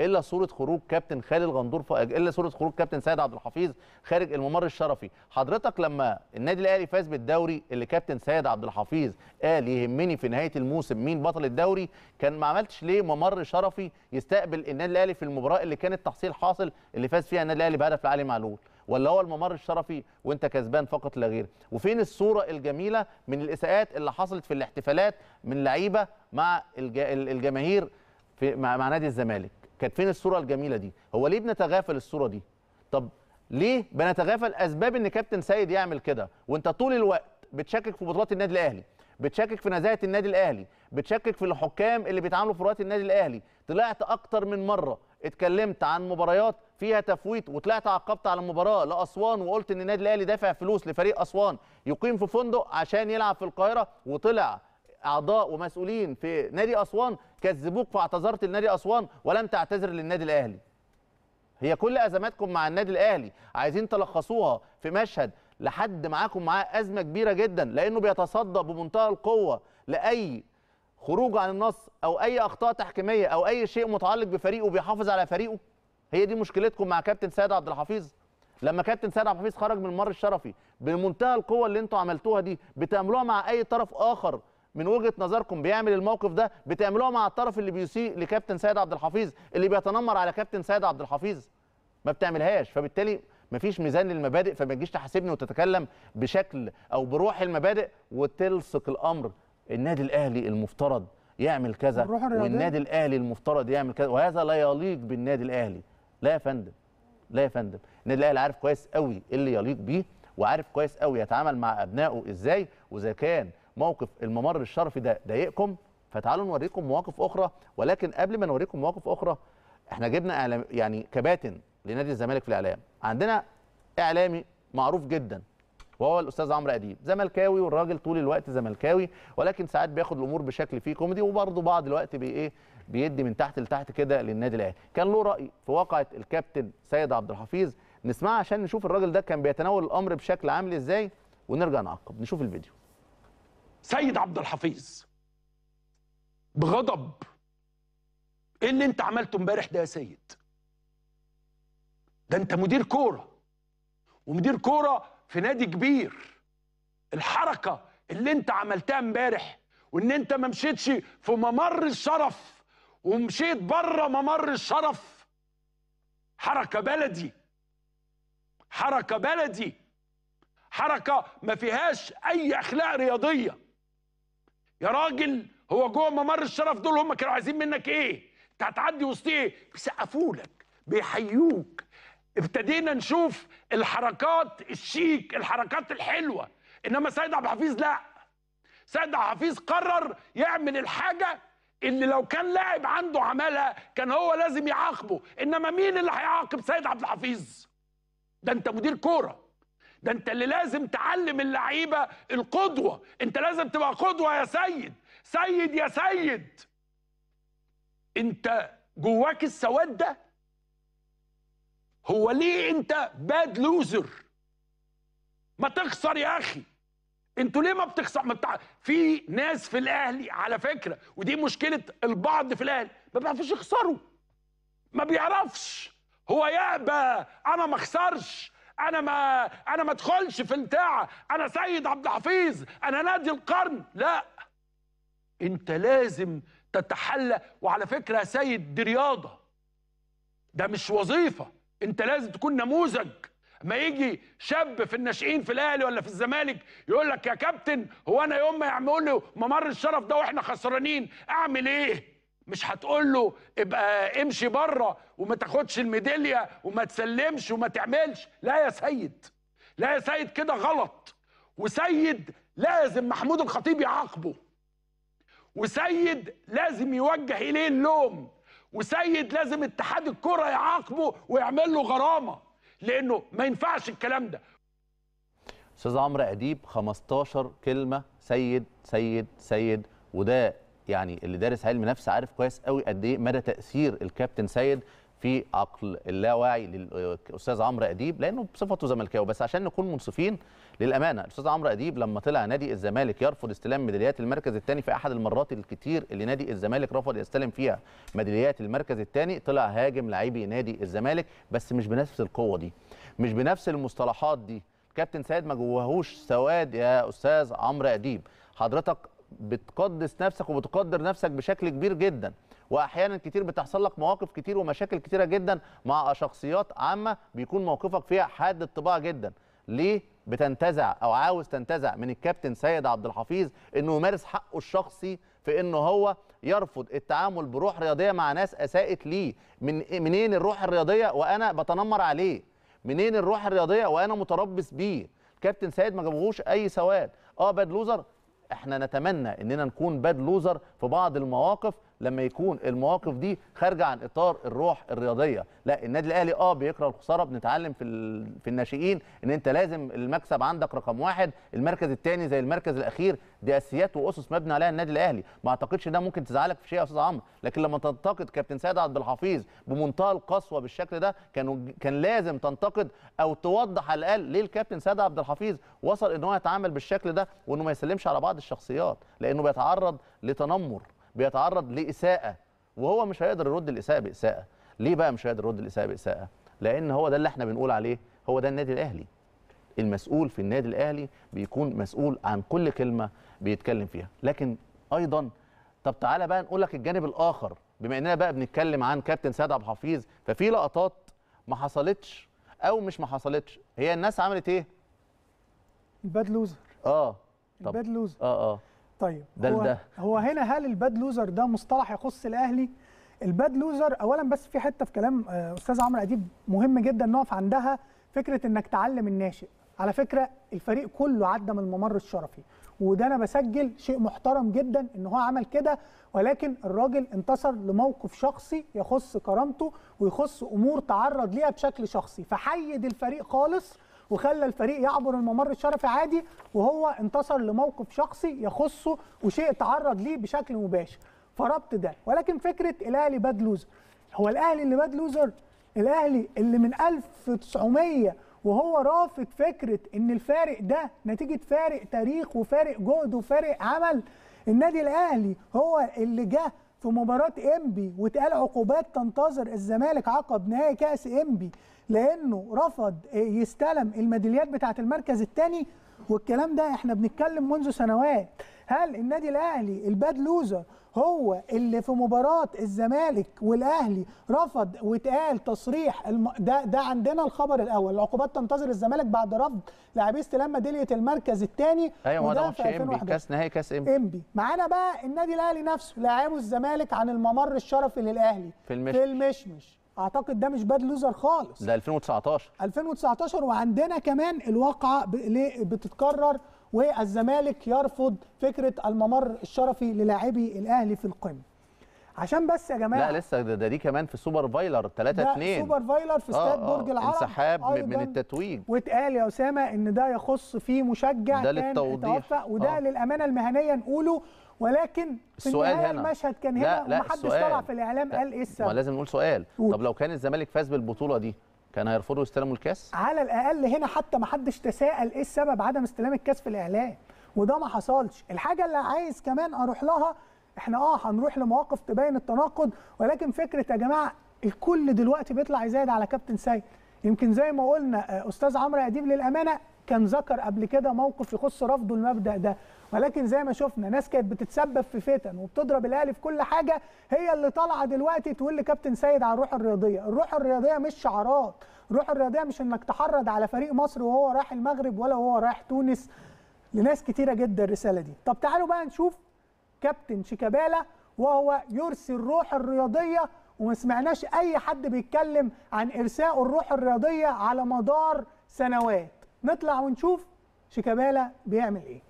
الا صوره خروج كابتن خالد غندور ف... الا صوره خروج كابتن سيد عبد الحفيظ خارج الممر الشرفي حضرتك لما النادي الاهلي فاز بالدوري اللي كابتن سيد عبد الحفيظ قال يهمني في نهايه الموسم مين بطل الدوري كان ما عملتش ليه ممر شرفي يستقبل النادي الاهلي في المباراه اللي كانت تحصيل حاصل اللي فاز فيها النادي الاهلي بهدف علي معلول ولا هو الممر الشرفي وانت كسبان فقط لا غير وفين الصوره الجميله من الاساءات اللي حصلت في الاحتفالات من لعيبه مع الج... الجماهير في مع, مع نادي الزمالك كانت فين الصوره الجميله دي هو ليه بنتغافل الصوره دي طب ليه بنتغافل اسباب ان كابتن سيد يعمل كده وانت طول الوقت بتشكك في بطولات النادي الاهلي بتشكك في نزاهه النادي الاهلي بتشكك في الحكام اللي بيتعاملوا في رئاسه النادي الاهلي طلعت اكتر من مره اتكلمت عن مباريات فيها تفويت وطلعت عقبت على المباراه لاسوان وقلت ان النادي الاهلي دافع فلوس لفريق اسوان يقيم في فندق عشان يلعب في القاهره وطلع اعضاء ومسؤولين في نادي اسوان كذبوك فاعتذرت لنادي اسوان ولم تعتذر للنادي الاهلي هي كل ازماتكم مع النادي الاهلي عايزين تلخصوها في مشهد لحد معاكم معاه ازمه كبيره جدا لانه بيتصدى بمنتهى القوه لاي خروج عن النص او اي اخطاء تحكيميه او اي شيء متعلق بفريقه بيحافظ على فريقه هي دي مشكلتكم مع كابتن سيد عبد الحفيظ لما كابتن سيد عبد الحفيظ خرج من الممر الشرفي بمنتهى القوه اللي انتوا عملتوها دي بتعملوها مع اي طرف اخر من وجهه نظركم بيعمل الموقف ده بتعملوها مع الطرف اللي بيسيء لكابتن سيد عبد الحفيظ اللي بيتنمر على كابتن سيد عبد الحفيظ ما بتعملهاش فبالتالي مفيش ميزان للمبادئ فما تجيش تحاسبني وتتكلم بشكل او بروح المبادئ وتلصق الامر النادي الاهلي المفترض يعمل كذا والنادي الاهلي المفترض يعمل كذا وهذا لا يليق بالنادي الاهلي لا يا فندم لا يا فندم النادي الاهلي عارف كويس قوي اللي يليق بيه وعارف كويس قوي يتعامل مع ابنائه ازاي واذا كان موقف الممر الشرفي ده ضايقكم فتعالوا نوريكم مواقف اخرى ولكن قبل ما نوريكم مواقف اخرى احنا جبنا اعلام يعني كباتن لنادي الزمالك في الاعلام عندنا اعلامي معروف جدا وهو الاستاذ عمرو اديب زملكاوي والراجل طول الوقت زملكاوي ولكن ساعات بياخد الامور بشكل فيه كوميدي وبرضه بعض الوقت بي ايه بيدي من تحت لتحت كده للنادي الاهلي كان له راي في واقعه الكابتن سيد عبد الحفيظ نسمعها عشان نشوف الراجل ده كان بيتناول الامر بشكل عامل ازاي ونرجع نعقب نشوف الفيديو سيد عبد الحفيظ بغضب ايه اللي انت عملته امبارح ده يا سيد ده انت مدير كوره ومدير كوره في نادي كبير الحركه اللي انت عملتها امبارح وان انت ما مشيتش في ممر الشرف ومشيت بره ممر الشرف حركه بلدي حركه بلدي حركه ما فيهاش اي اخلاق رياضيه يا راجل هو جوه ممر الشرف دول هم كانوا عايزين منك ايه انت هتعدي وسط ايه بيسقفوا لك بيحيوك ابتدينا نشوف الحركات الشيك الحركات الحلوه انما سيد عبد الحفيظ لا سيد عبد الحفيظ قرر يعمل الحاجه اللي لو كان لاعب عنده عملها كان هو لازم يعاقبه انما مين اللي هيعاقب سيد عبد الحفيظ ده انت مدير كوره ده انت اللي لازم تعلم اللعيبه القدوه انت لازم تبقى قدوه يا سيد سيد يا سيد انت جواك السواد ده هو ليه انت باد لوزر ما تخسر يا اخي انتوا ليه ما بتخسر ما بتاع... في ناس في الاهلي على فكره ودي مشكله البعض في الاهلي ما بيعرفوش يخسروا ما بيعرفش هو يا انا ما اخسرش انا ما انا ما ادخلش في البتاع انا سيد عبد الحفيظ انا نادي القرن لا انت لازم تتحلى وعلى فكره يا سيد دي رياضه ده مش وظيفه انت لازم تكون نموذج ما يجي شاب في الناشئين في الاهلي ولا في الزمالك يقول لك يا كابتن هو انا يوم ما يعملوا لي ممر الشرف ده واحنا خسرانين اعمل ايه مش هتقول له ابقى امشي بره وما تاخدش الميداليه وما تسلمش وما تعملش لا يا سيد لا يا سيد كده غلط وسيد لازم محمود الخطيب يعاقبه وسيد لازم يوجه اليه اللوم وسيد لازم اتحاد الكره يعاقبه ويعمل له غرامه لانه ما ينفعش الكلام ده استاذ عمرو اديب 15 كلمه سيد سيد سيد وده يعني اللي دارس علم نفس عارف كويس قوي قد ايه مدى تاثير الكابتن سيد في عقل اللاواعي للاستاذ عمرو اديب لانه بصفته زملكاوي بس عشان نكون منصفين للامانه الاستاذ عمرو اديب لما طلع نادي الزمالك يرفض استلام ميداليات المركز الثاني في احد المرات الكتير اللي نادي الزمالك رفض يستلم فيها ميداليات المركز الثاني طلع هاجم لاعبي نادي الزمالك بس مش بنفس القوه دي مش بنفس المصطلحات دي كابتن سيد ما جواهوش سواد يا استاذ عمرو اديب حضرتك بتقدس نفسك وبتقدر نفسك بشكل كبير جدا واحيانا كتير بتحصل لك مواقف كتير ومشاكل كتيره جدا مع شخصيات عامه بيكون موقفك فيها حاد الطباع جدا ليه بتنتزع او عاوز تنتزع من الكابتن سيد عبد الحفيظ انه يمارس حقه الشخصي في انه هو يرفض التعامل بروح رياضيه مع ناس اساءت ليه من إيه- منين الروح الرياضيه وانا بتنمر عليه منين الروح الرياضيه وانا متربص بيه كابتن سيد ما جابهوش اي سواد اه باد لوزر احنا نتمنى اننا نكون باد لوزر في بعض المواقف لما يكون المواقف دي خارجه عن اطار الروح الرياضيه لا النادي الاهلي اه بيكره الخساره بنتعلم في في الناشئين ان انت لازم المكسب عندك رقم واحد المركز الثاني زي المركز الاخير دي اساسيات واسس مبني عليها النادي الاهلي ما اعتقدش ده ممكن تزعلك في شيء يا استاذ عمرو لكن لما تنتقد كابتن سيد عبد الحفيظ بمنتهى القسوه بالشكل ده كان كان لازم تنتقد او توضح على الاقل ليه الكابتن سيد عبد الحفيظ وصل ان هو يتعامل بالشكل ده وانه ما يسلمش على بعض الشخصيات لانه بيتعرض لتنمر بيتعرض لاساءه وهو مش هيقدر يرد الاساءه باساءه ليه بقى مش هيقدر يرد الاساءه باساءه لان هو ده اللي احنا بنقول عليه هو ده النادي الاهلي المسؤول في النادي الاهلي بيكون مسؤول عن كل كلمه بيتكلم فيها لكن ايضا طب تعالى بقى نقول لك الجانب الاخر بما اننا بقى بنتكلم عن كابتن سيد عبد الحفيظ ففي لقطات ما حصلتش او مش ما حصلتش هي الناس عملت ايه الباد لوزر اه الباد لوزر اه اه طيب ده هو, ده. هو هنا هل الباد لوزر ده مصطلح يخص الاهلي الباد لوزر اولا بس في حته في كلام آه، استاذ عمرو اديب مهم جدا نقف عندها فكره انك تعلم الناشئ على فكره الفريق كله عدى من الممر الشرفي وده انا بسجل شيء محترم جدا ان هو عمل كده ولكن الراجل انتصر لموقف شخصي يخص كرامته ويخص امور تعرض ليها بشكل شخصي فحيد الفريق خالص وخلى الفريق يعبر الممر الشرفي عادي وهو انتصر لموقف شخصي يخصه وشيء تعرض ليه بشكل مباشر فربط ده ولكن فكره الاهلي باد لوزر هو الاهلي اللي باد لوزر الاهلي اللي من 1900 وهو رافض فكره ان الفارق ده نتيجه فارق تاريخ وفارق جهد وفارق عمل النادي الاهلي هو اللي جه في مباراه انبي واتقال عقوبات تنتظر الزمالك عقب نهائي كاس انبي لانه رفض يستلم الميداليات بتاعه المركز الثاني والكلام ده احنا بنتكلم منذ سنوات هل النادي الاهلي الباد لوزر هو اللي في مباراه الزمالك والاهلي رفض واتقال تصريح الم... ده ده عندنا الخبر الاول العقوبات تنتظر الزمالك بعد رفض لاعبي استلام ميداليه المركز الثاني ايوه ما ده ماتش انبي كاس نهائي كاس انبي انبي معانا بقى النادي الاهلي نفسه لاعبه الزمالك عن الممر الشرفي للاهلي في المشمش, في المشمش. اعتقد ده مش باد لوزر خالص ده 2019 2019 وعندنا كمان الواقعه بتتكرر والزمالك يرفض فكره الممر الشرفي للاعبي الاهلي في القمه عشان بس يا جماعه لا لسه ده, دي كمان في سوبر فايلر 3 2 سوبر فايلر في استاد آه، آه، برج العرب انسحاب من التتويج واتقال يا اسامه ان ده يخص فيه مشجع ده كان للتوضيح وده أوه. للامانه المهنيه نقوله ولكن في السؤال هنا المشهد كان هنا ومحدش طلع في الاعلام قال ايه السبب ما لازم نقول سؤال قول. طب لو كان الزمالك فاز بالبطوله دي كان هيرفضوا يستلموا الكاس على الاقل هنا حتى ما حدش تساءل ايه السبب عدم استلام الكاس في الاعلام وده ما حصلش الحاجه اللي عايز كمان اروح لها احنا اه هنروح لمواقف تبين التناقض ولكن فكره يا جماعه الكل دلوقتي بيطلع يزايد على كابتن سيد يمكن زي ما قلنا آه، استاذ عمرو اديب للامانه كان ذكر قبل كده موقف يخص رفضه المبدا ده ولكن زي ما شفنا ناس كانت بتتسبب في فتن وبتضرب الاهلي في كل حاجه هي اللي طالعه دلوقتي تقول لكابتن سيد على الروح الرياضيه، الروح الرياضيه مش شعارات، الروح الرياضيه مش انك تحرض على فريق مصر وهو رايح المغرب ولا وهو رايح تونس لناس كتيره جدا الرساله دي، طب تعالوا بقى نشوف كابتن شيكابالا وهو يرسي الروح الرياضيه وما سمعناش اي حد بيتكلم عن ارساء الروح الرياضيه على مدار سنوات نطلع ونشوف شيكابالا بيعمل ايه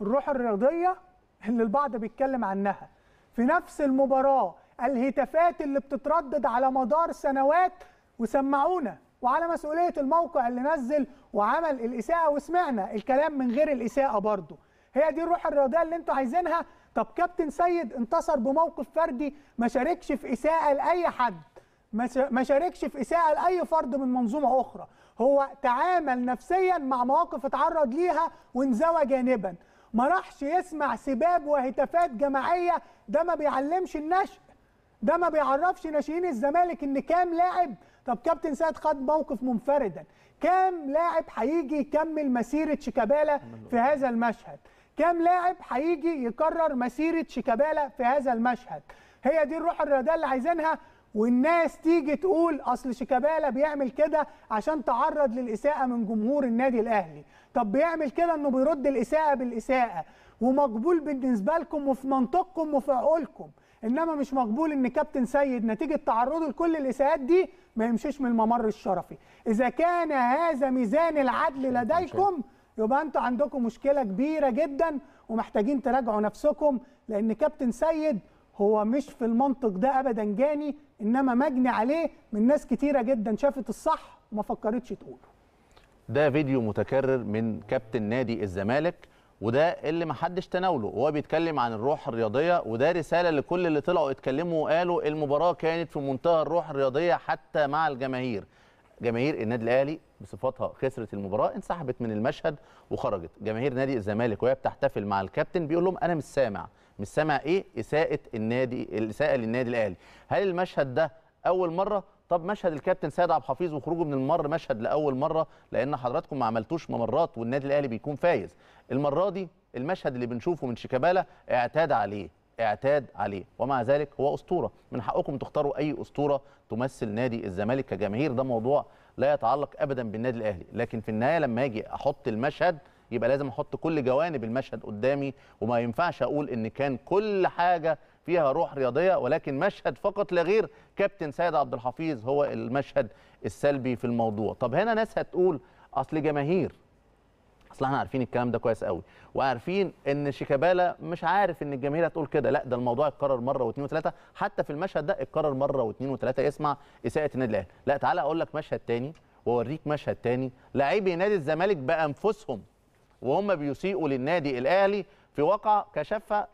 الروح الرياضيه اللي البعض بيتكلم عنها في نفس المباراه الهتافات اللي بتتردد على مدار سنوات وسمعونا وعلى مسؤوليه الموقع اللي نزل وعمل الاساءه وسمعنا الكلام من غير الاساءه برضه هي دي الروح الرياضيه اللي انتوا عايزينها طب كابتن سيد انتصر بموقف فردي ما شاركش في اساءه لاي حد ما شاركش في اساءه لاي فرد من منظومه اخرى هو تعامل نفسيا مع مواقف اتعرض ليها وانزوى جانبا ما راحش يسمع سباب وهتافات جماعيه ده ما بيعلمش النشء ده ما بيعرفش ناشئين الزمالك ان كام لاعب طب كابتن سيد خد موقف منفردا كام لاعب هيجي يكمل مسيره شيكابالا في هذا المشهد كام لاعب هيجي يكرر مسيره شيكابالا في هذا المشهد هي دي الروح الرياضيه اللي عايزينها والناس تيجي تقول اصل شيكابالا بيعمل كده عشان تعرض للاساءه من جمهور النادي الاهلي طب بيعمل كده انه بيرد الاساءه بالاساءه ومقبول بالنسبه لكم وفي منطقكم وفي عقولكم انما مش مقبول ان كابتن سيد نتيجه تعرضه لكل الاساءات دي ما يمشيش من الممر الشرفي اذا كان هذا ميزان العدل لديكم يبقى انتوا عندكم مشكله كبيره جدا ومحتاجين تراجعوا نفسكم لان كابتن سيد هو مش في المنطق ده ابدا جاني انما مجني عليه من ناس كتيره جدا شافت الصح وما فكرتش تقوله ده فيديو متكرر من كابتن نادي الزمالك وده اللي محدش تناوله وهو بيتكلم عن الروح الرياضيه وده رساله لكل اللي طلعوا اتكلموا وقالوا المباراه كانت في منتهى الروح الرياضيه حتى مع الجماهير جماهير النادي الاهلي بصفتها خسرت المباراه انسحبت من المشهد وخرجت جماهير نادي الزمالك وهي بتحتفل مع الكابتن بيقول لهم انا مش سامع مش سامع ايه اساءه النادي الاساءه للنادي الاهلي هل المشهد ده اول مره طب مشهد الكابتن سيد عبد الحفيظ وخروجه من المر مشهد لاول مره لان حضراتكم ما عملتوش ممرات والنادي الاهلي بيكون فايز المره دي المشهد اللي بنشوفه من شيكابالا اعتاد عليه اعتاد عليه ومع ذلك هو اسطوره من حقكم تختاروا اي اسطوره تمثل نادي الزمالك كجماهير ده موضوع لا يتعلق ابدا بالنادي الاهلي لكن في النهايه لما اجي احط المشهد يبقى لازم احط كل جوانب المشهد قدامي وما ينفعش اقول ان كان كل حاجه فيها روح رياضيه ولكن مشهد فقط لا غير كابتن سيد عبد الحفيظ هو المشهد السلبي في الموضوع طب هنا ناس هتقول اصل جماهير اصل احنا عارفين الكلام ده كويس قوي وعارفين ان شيكابالا مش عارف ان الجماهير هتقول كده لا ده الموضوع اتكرر مره واثنين وثلاثه حتى في المشهد ده اتكرر مره واثنين وثلاثه اسمع اساءه النادي الاهلي لا تعالى اقول لك مشهد تاني واوريك مشهد تاني لاعبي نادي الزمالك بانفسهم وهم بيسيئوا للنادي الاهلي في واقعه كشفها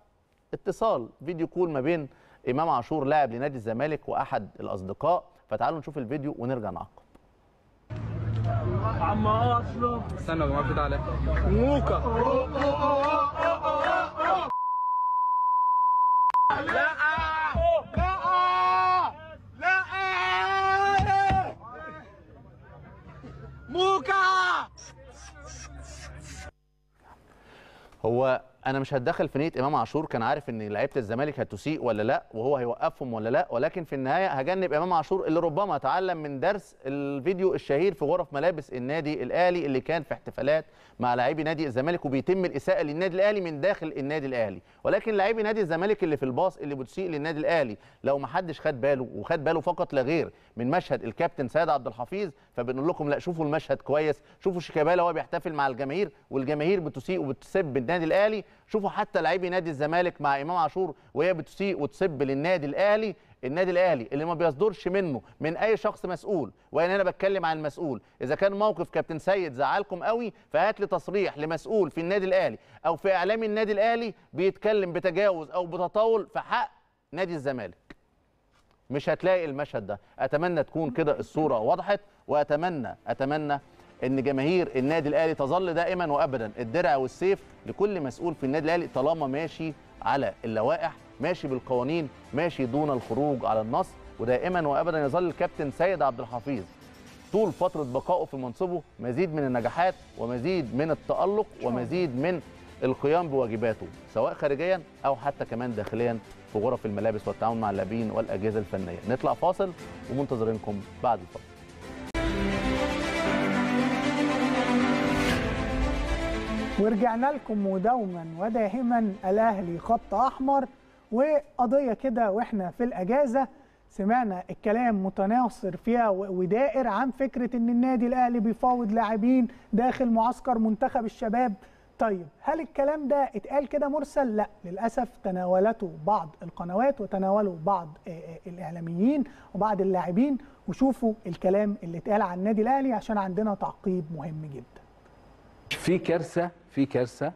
اتصال فيديو كول ما بين امام عاشور لاعب لنادي الزمالك واحد الاصدقاء فتعالوا نشوف الفيديو ونرجع نعقب عم اشرف استنى يا جماعه كده عليا موكا لا لا لا موكا هو انا مش هتدخل في نيه امام عاشور كان عارف ان لعيبه الزمالك هتسيء ولا لا وهو هيوقفهم ولا لا ولكن في النهايه هجنب امام عاشور اللي ربما تعلم من درس الفيديو الشهير في غرف ملابس النادي الاهلي اللي كان في احتفالات مع لاعبي نادي الزمالك وبيتم الاساءه للنادي الاهلي من داخل النادي الاهلي ولكن لاعبي نادي الزمالك اللي في الباص اللي بتسيء للنادي الاهلي لو ما حدش خد باله وخد باله فقط لا غير من مشهد الكابتن سيد عبد الحفيظ فبنقول لكم لا شوفوا المشهد كويس شوفوا شيكابالا وهو بيحتفل مع الجماهير والجماهير بتسيء وبتسب النادي الاهلي شوفوا حتى لاعبي نادي الزمالك مع امام عاشور وهي بتسيء وتسب للنادي الاهلي النادي الاهلي اللي ما بيصدرش منه من اي شخص مسؤول وانا هنا بتكلم عن المسؤول اذا كان موقف كابتن سيد زعلكم قوي فهات لي تصريح لمسؤول في النادي الاهلي او في اعلام النادي الاهلي بيتكلم بتجاوز او بتطاول في حق نادي الزمالك مش هتلاقي المشهد ده اتمنى تكون كده الصوره وضحت واتمنى اتمنى ان جماهير النادي الاهلي تظل دائما وابدا الدرع والسيف لكل مسؤول في النادي الاهلي طالما ماشي على اللوائح ماشي بالقوانين ماشي دون الخروج على النص ودائما وابدا يظل الكابتن سيد عبد الحفيظ طول فتره بقائه في منصبه مزيد من النجاحات ومزيد من التالق ومزيد من القيام بواجباته سواء خارجيا او حتى كمان داخليا في غرف الملابس والتعاون مع اللاعبين والاجهزه الفنيه نطلع فاصل ومنتظرينكم بعد الفاصل ورجعنا لكم ودوما ودائما الاهلي خط احمر وقضيه كده واحنا في الاجازه سمعنا الكلام متناصر فيها ودائر عن فكره ان النادي الاهلي بيفاوض لاعبين داخل معسكر منتخب الشباب طيب هل الكلام ده اتقال كده مرسل؟ لا للأسف تناولته بعض القنوات وتناوله بعض آه، آه، الإعلاميين وبعض اللاعبين وشوفوا الكلام اللي اتقال عن النادي الأهلي عشان عندنا تعقيب مهم جدا. في كارثة في كارثه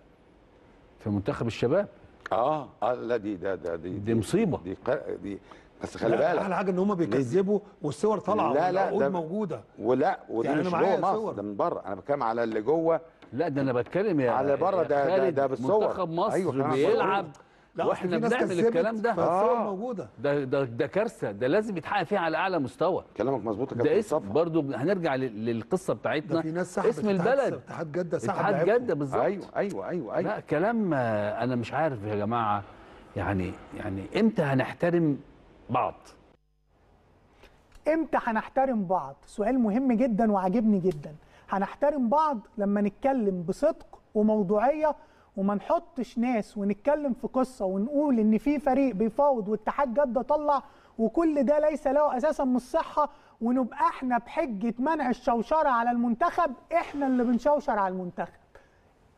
في منتخب الشباب اه اه لا دي ده ده دي دي مصيبه دي دي, بس خلي بالك احلى حاجه ان هم بيكذبوا والصور طالعه لا لا ده موجوده ولا ودي يعني مش جوه مصر ده من بره انا بتكلم على اللي جوه لا ده انا بتكلم يا على بره ده, ده ده بالصور منتخب مصر أيوة بيلعب واحنا بنعمل الكلام ده آه. موجوده ده ده, ده كارثه ده لازم يتحقق فيها على اعلى مستوى كلامك مظبوط يا كابتن اسم برضه هنرجع للقصه بتاعتنا ده في ناس اسم البلد اتحاد جده سحب اتحاد جده بالظبط ايوه ايوه ايوه ايوه لا كلام آه، انا مش عارف يا جماعه يعني يعني امتى هنحترم بعض امتى هنحترم بعض سؤال مهم جدا وعاجبني جدا هنحترم بعض لما نتكلم بصدق وموضوعيه وما نحطش ناس ونتكلم في قصه ونقول ان في فريق بيفاوض واتحاد جده طلع وكل ده ليس له اساسا من الصحه ونبقى احنا بحجه منع الشوشره على المنتخب احنا اللي بنشوشر على المنتخب.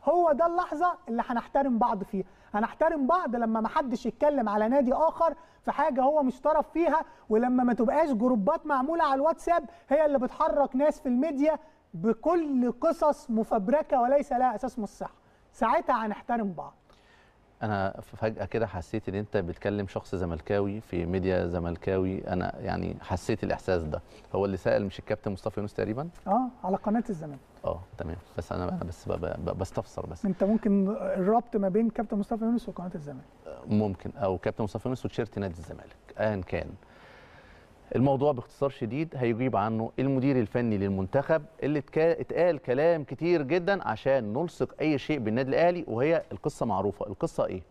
هو ده اللحظه اللي هنحترم بعض فيها، هنحترم بعض لما ما حدش يتكلم على نادي اخر في حاجه هو مش طرف فيها ولما ما تبقاش جروبات معموله على الواتساب هي اللي بتحرك ناس في الميديا بكل قصص مفبركه وليس لها اساس من الصحه. ساعتها هنحترم بعض انا فجاه كده حسيت ان انت بتكلم شخص زملكاوي في ميديا زملكاوي انا يعني حسيت الاحساس ده هو اللي سال مش الكابتن مصطفى يونس تقريبا اه على قناه الزمالك اه تمام بس انا آه. بس بستفسر بس انت ممكن الربط ما بين كابتن مصطفى يونس وقناه الزمالك ممكن او كابتن مصطفى يونس وتيشيرت نادي الزمالك ايا كان الموضوع باختصار شديد هيجيب عنه المدير الفني للمنتخب اللي اتقال كلام كتير جدا عشان نلصق اي شيء بالنادي الاهلي وهي القصه معروفه القصه ايه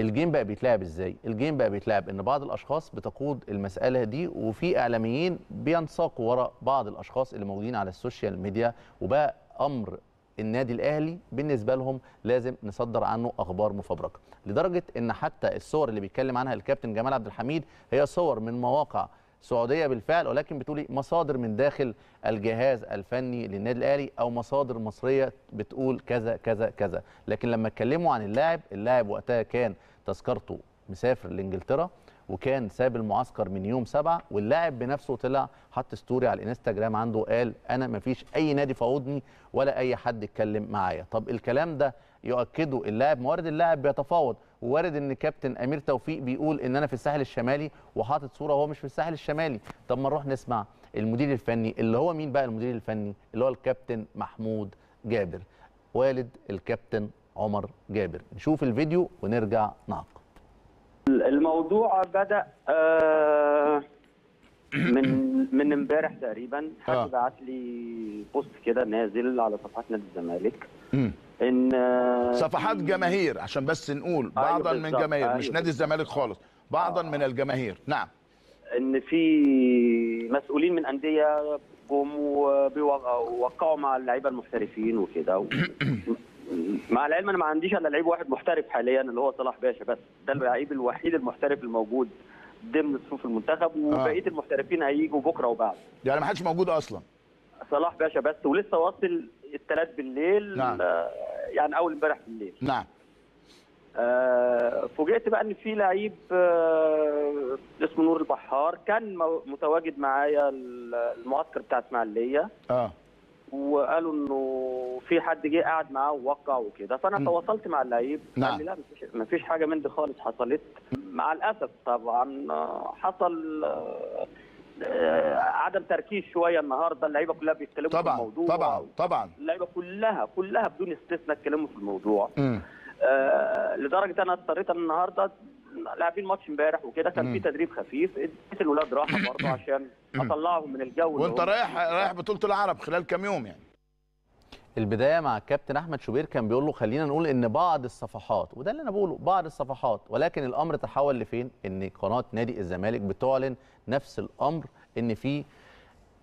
الجيم بقى بيتلعب ازاي الجيم بقى بيتلعب ان بعض الاشخاص بتقود المساله دي وفي اعلاميين بينساقوا ورا بعض الاشخاص اللي موجودين على السوشيال ميديا وبقى امر النادي الاهلي بالنسبه لهم لازم نصدر عنه اخبار مفبركه لدرجه ان حتى الصور اللي بيتكلم عنها الكابتن جمال عبد الحميد هي صور من مواقع سعوديه بالفعل ولكن بتقولي مصادر من داخل الجهاز الفني للنادي الاهلي او مصادر مصريه بتقول كذا كذا كذا لكن لما اتكلموا عن اللاعب اللاعب وقتها كان تذكرته مسافر لانجلترا وكان ساب المعسكر من يوم سبعة واللاعب بنفسه طلع حط ستوري على الانستجرام عنده قال انا مفيش اي نادي فاوضني ولا اي حد اتكلم معايا طب الكلام ده يؤكده اللاعب موارد اللاعب بيتفاوض وارد ان كابتن امير توفيق بيقول ان انا في الساحل الشمالي وحاطط صوره وهو مش في الساحل الشمالي طب ما نروح نسمع المدير الفني اللي هو مين بقى المدير الفني اللي هو الكابتن محمود جابر والد الكابتن عمر جابر نشوف الفيديو ونرجع نعقد الموضوع بدا آه، من من امبارح تقريبا آه. حد بعت لي بوست كده نازل على صفحه نادي الزمالك ان آه، صفحات جماهير عشان بس نقول أيوة بعضا أيوة من جماهير أيوة مش نادي الزمالك خالص بعضا آه. من الجماهير نعم ان في مسؤولين من انديه جم ووقعوا مع اللعيبه المحترفين وكده و... مع العلم انا ما عنديش الا لعيب واحد محترف حاليا اللي هو صلاح باشا بس ده اللعيب الوحيد المحترف الموجود ضمن صفوف المنتخب آه. وبقيه آه. المحترفين هيجوا بكره وبعد يعني ما حدش موجود اصلا صلاح باشا بس ولسه واصل الثلاث بالليل نعم. آه، يعني اول امبارح بالليل نعم آه فوجئت بقى ان في لعيب آه اسمه نور البحار كان متواجد معايا المعسكر بتاع اسماعيليه اه وقالوا انه في حد جه قعد معاه ووقع وكده فانا م. تواصلت مع اللعيب نعم. قال لي لا مفيش حاجه من دي خالص حصلت مع الاسف طبعا آه، حصل آه، آه، عدم تركيز شويه النهارده اللعيبه كلها بيتكلموا طبعًا في الموضوع طبعا طبعا اللعيبه كلها كلها بدون استثناء اتكلموا في الموضوع آه لدرجه انا اضطريت النهارده لاعبين ماتش امبارح وكده كان في تدريب خفيف اديت الولاد راحه برضه عشان اطلعهم من الجو وانت رايح رايح بطوله العرب خلال كام يوم يعني البدايه مع الكابتن احمد شوبير كان بيقول له خلينا نقول ان بعض الصفحات وده اللي انا بقوله بعض الصفحات ولكن الامر تحول لفين ان قناه نادي الزمالك بتعلن نفس الامر ان في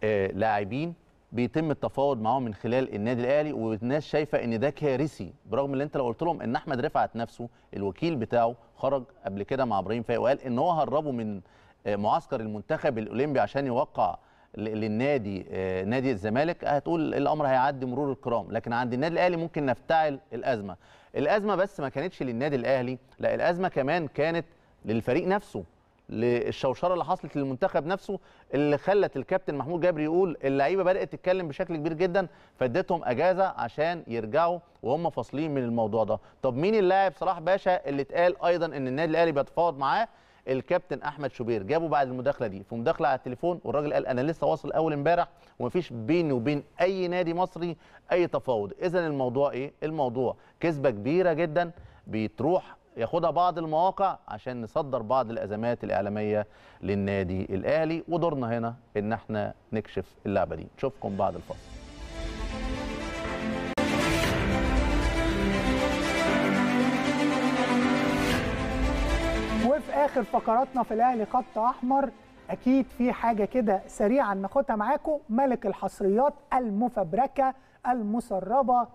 آه، لاعبين بيتم التفاوض معاهم من خلال النادي الاهلي والناس شايفه ان ده كارثي برغم اللي انت لو قلت لهم ان احمد رفعت نفسه الوكيل بتاعه خرج قبل كده مع ابراهيم فايق وقال ان هو هربه من آه، معسكر المنتخب الاولمبي عشان يوقع للنادي آه، نادي الزمالك هتقول الامر هيعدي مرور الكرام لكن عند النادي الاهلي ممكن نفتعل الازمه الازمه بس ما كانتش للنادي الاهلي لا الازمه كمان كانت للفريق نفسه للشوشره اللي حصلت للمنتخب نفسه اللي خلت الكابتن محمود جابر يقول اللعيبه بدات تتكلم بشكل كبير جدا فادتهم اجازه عشان يرجعوا وهم فاصلين من الموضوع ده طب مين اللاعب صلاح باشا اللي اتقال ايضا ان النادي الاهلي بيتفاوض معاه الكابتن احمد شوبير جابه بعد المداخله دي في مداخله على التليفون والراجل قال انا لسه واصل اول امبارح ومفيش بيني وبين اي نادي مصري اي تفاوض اذا الموضوع ايه الموضوع كذبه كبيره جدا بتروح ياخدها بعض المواقع عشان نصدر بعض الازمات الاعلاميه للنادي الاهلي ودورنا هنا ان احنا نكشف اللعبه دي نشوفكم بعد الفاصل في اخر فقراتنا في الاهلي خط احمر اكيد في حاجه كده سريعه ناخدها معاكم ملك الحصريات المفبركه المسربه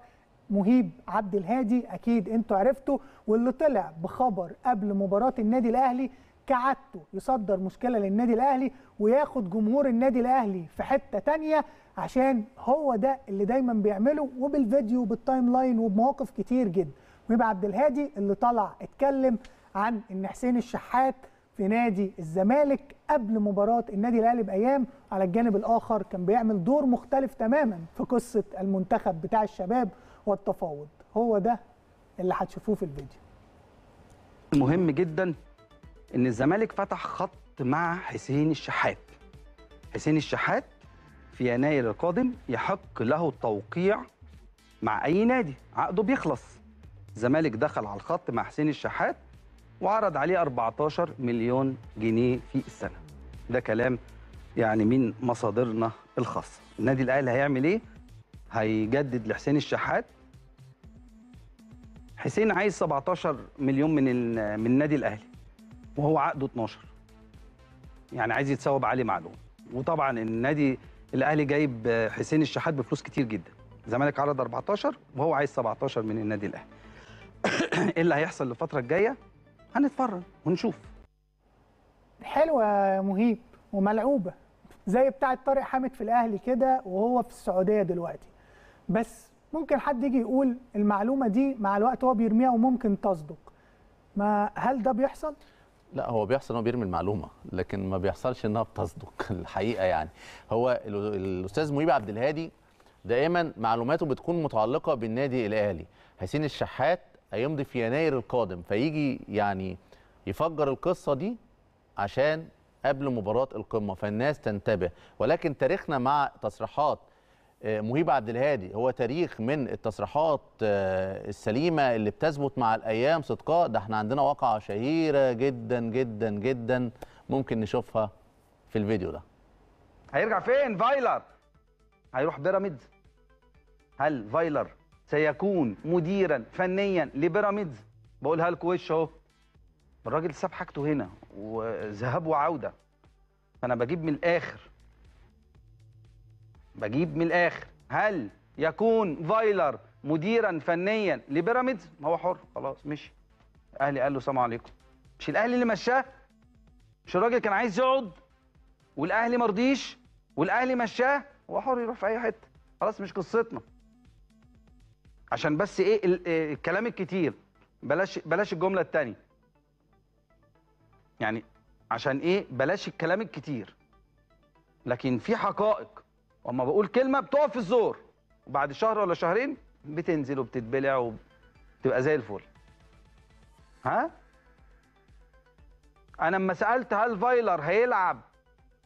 مهيب عبد الهادي اكيد انتوا عرفتوا واللي طلع بخبر قبل مباراه النادي الاهلي كعادته يصدر مشكله للنادي الاهلي وياخد جمهور النادي الاهلي في حته تانية عشان هو ده اللي دايما بيعمله وبالفيديو وبالتايم لاين وبمواقف كتير جدا مهيب عبد الهادي اللي طلع اتكلم عن ان حسين الشحات في نادي الزمالك قبل مباراه النادي الاهلي بايام على الجانب الاخر كان بيعمل دور مختلف تماما في قصه المنتخب بتاع الشباب والتفاوض هو ده اللي هتشوفوه في الفيديو مهم جدا ان الزمالك فتح خط مع حسين الشحات حسين الشحات في يناير القادم يحق له التوقيع مع اي نادي عقده بيخلص الزمالك دخل على الخط مع حسين الشحات وعرض عليه 14 مليون جنيه في السنه ده كلام يعني من مصادرنا الخاصه النادي الاهلي هيعمل ايه هيجدد لحسين الشحات حسين عايز 17 مليون من من النادي الاهلي وهو عقده 12 يعني عايز يتساوب علي معلول وطبعا النادي الاهلي جايب حسين الشحات بفلوس كتير جدا الزمالك عرض 14 وهو عايز 17 من النادي الاهلي ايه اللي هيحصل الفتره الجايه هنتفرج ونشوف حلوه يا مهيب وملعوبه زي بتاعه طارق حامد في الاهلي كده وهو في السعوديه دلوقتي بس ممكن حد يجي يقول المعلومه دي مع الوقت هو بيرميها وممكن تصدق ما هل ده بيحصل لا هو بيحصل هو بيرمي المعلومه لكن ما بيحصلش انها بتصدق الحقيقه يعني هو الاستاذ مهيب عبد الهادي دائما معلوماته بتكون متعلقه بالنادي الاهلي حسين الشحات هيمضي في يناير القادم فيجي يعني يفجر القصه دي عشان قبل مباراه القمه فالناس تنتبه ولكن تاريخنا مع تصريحات آه، مهيب عبد الهادي هو تاريخ من التصريحات آه، السليمه اللي بتثبت مع الايام صدقاء ده احنا عندنا واقعه شهيره جدا جدا جدا ممكن نشوفها في الفيديو ده هيرجع فين فايلر هيروح بيراميدز هل فايلر سيكون مديرا فنيا لبيراميدز بقولها لكم وش اهو الراجل ساب حاجته هنا وذهاب وعوده فانا بجيب من الاخر بجيب من الاخر هل يكون فايلر مديرا فنيا لبيراميدز ما هو حر خلاص مشي الاهلي قال له سلام عليكم مش الاهلي اللي مشاه مش الراجل كان عايز يقعد والاهلي مرضيش والاهلي مشاه هو حر يروح في اي حته خلاص مش قصتنا عشان بس ايه آه، الكلام الكتير بلاش بلاش الجمله الثانيه يعني عشان ايه بلاش الكلام الكتير لكن في حقائق واما بقول كلمه بتقف في الزور وبعد شهر ولا شهرين بتنزل وبتتبلع وبتبقى زي الفل ها انا لما سالت هل فايلر هيلعب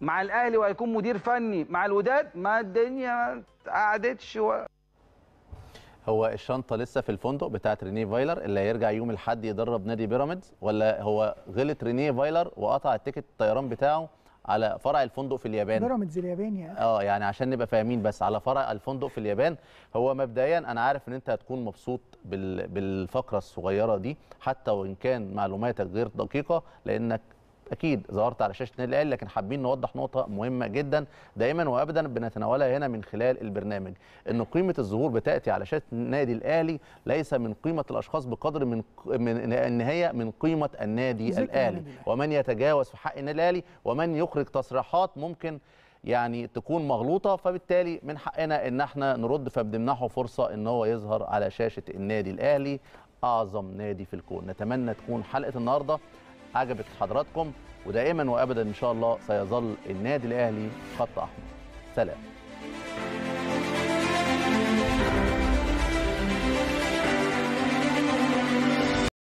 مع الاهلي وهيكون مدير فني مع الوداد ما الدنيا ما قعدتش و... هو الشنطه لسه في الفندق بتاعه رينيه فايلر اللي هيرجع يوم الاحد يدرب نادي بيراميدز ولا هو غلط رينيه فايلر وقطع التيكت الطيران بتاعه على فرع الفندق في اليابان بيراميدز الياباني يعني اه يعني عشان نبقى فاهمين بس على فرع الفندق في اليابان هو مبدئيا انا عارف ان انت هتكون مبسوط بالفقره الصغيره دي حتى وان كان معلوماتك غير دقيقه لانك اكيد ظهرت على شاشه النادي الاهلي لكن حابين نوضح نقطه مهمه جدا دائما وابدا بنتناولها هنا من خلال البرنامج ان قيمه الظهور بتاتي على شاشه النادي الاهلي ليس من قيمه الاشخاص بقدر من من ان هي من قيمه النادي الاهلي ومن يتجاوز في حق النادي الاهلي ومن يخرج تصريحات ممكن يعني تكون مغلوطه فبالتالي من حقنا ان احنا نرد فبنمنحه فرصه ان هو يظهر على شاشه النادي الاهلي اعظم نادي في الكون نتمنى تكون حلقه النهارده عجبت حضراتكم ودائما وابدا ان شاء الله سيظل النادي الاهلي خط احمر سلام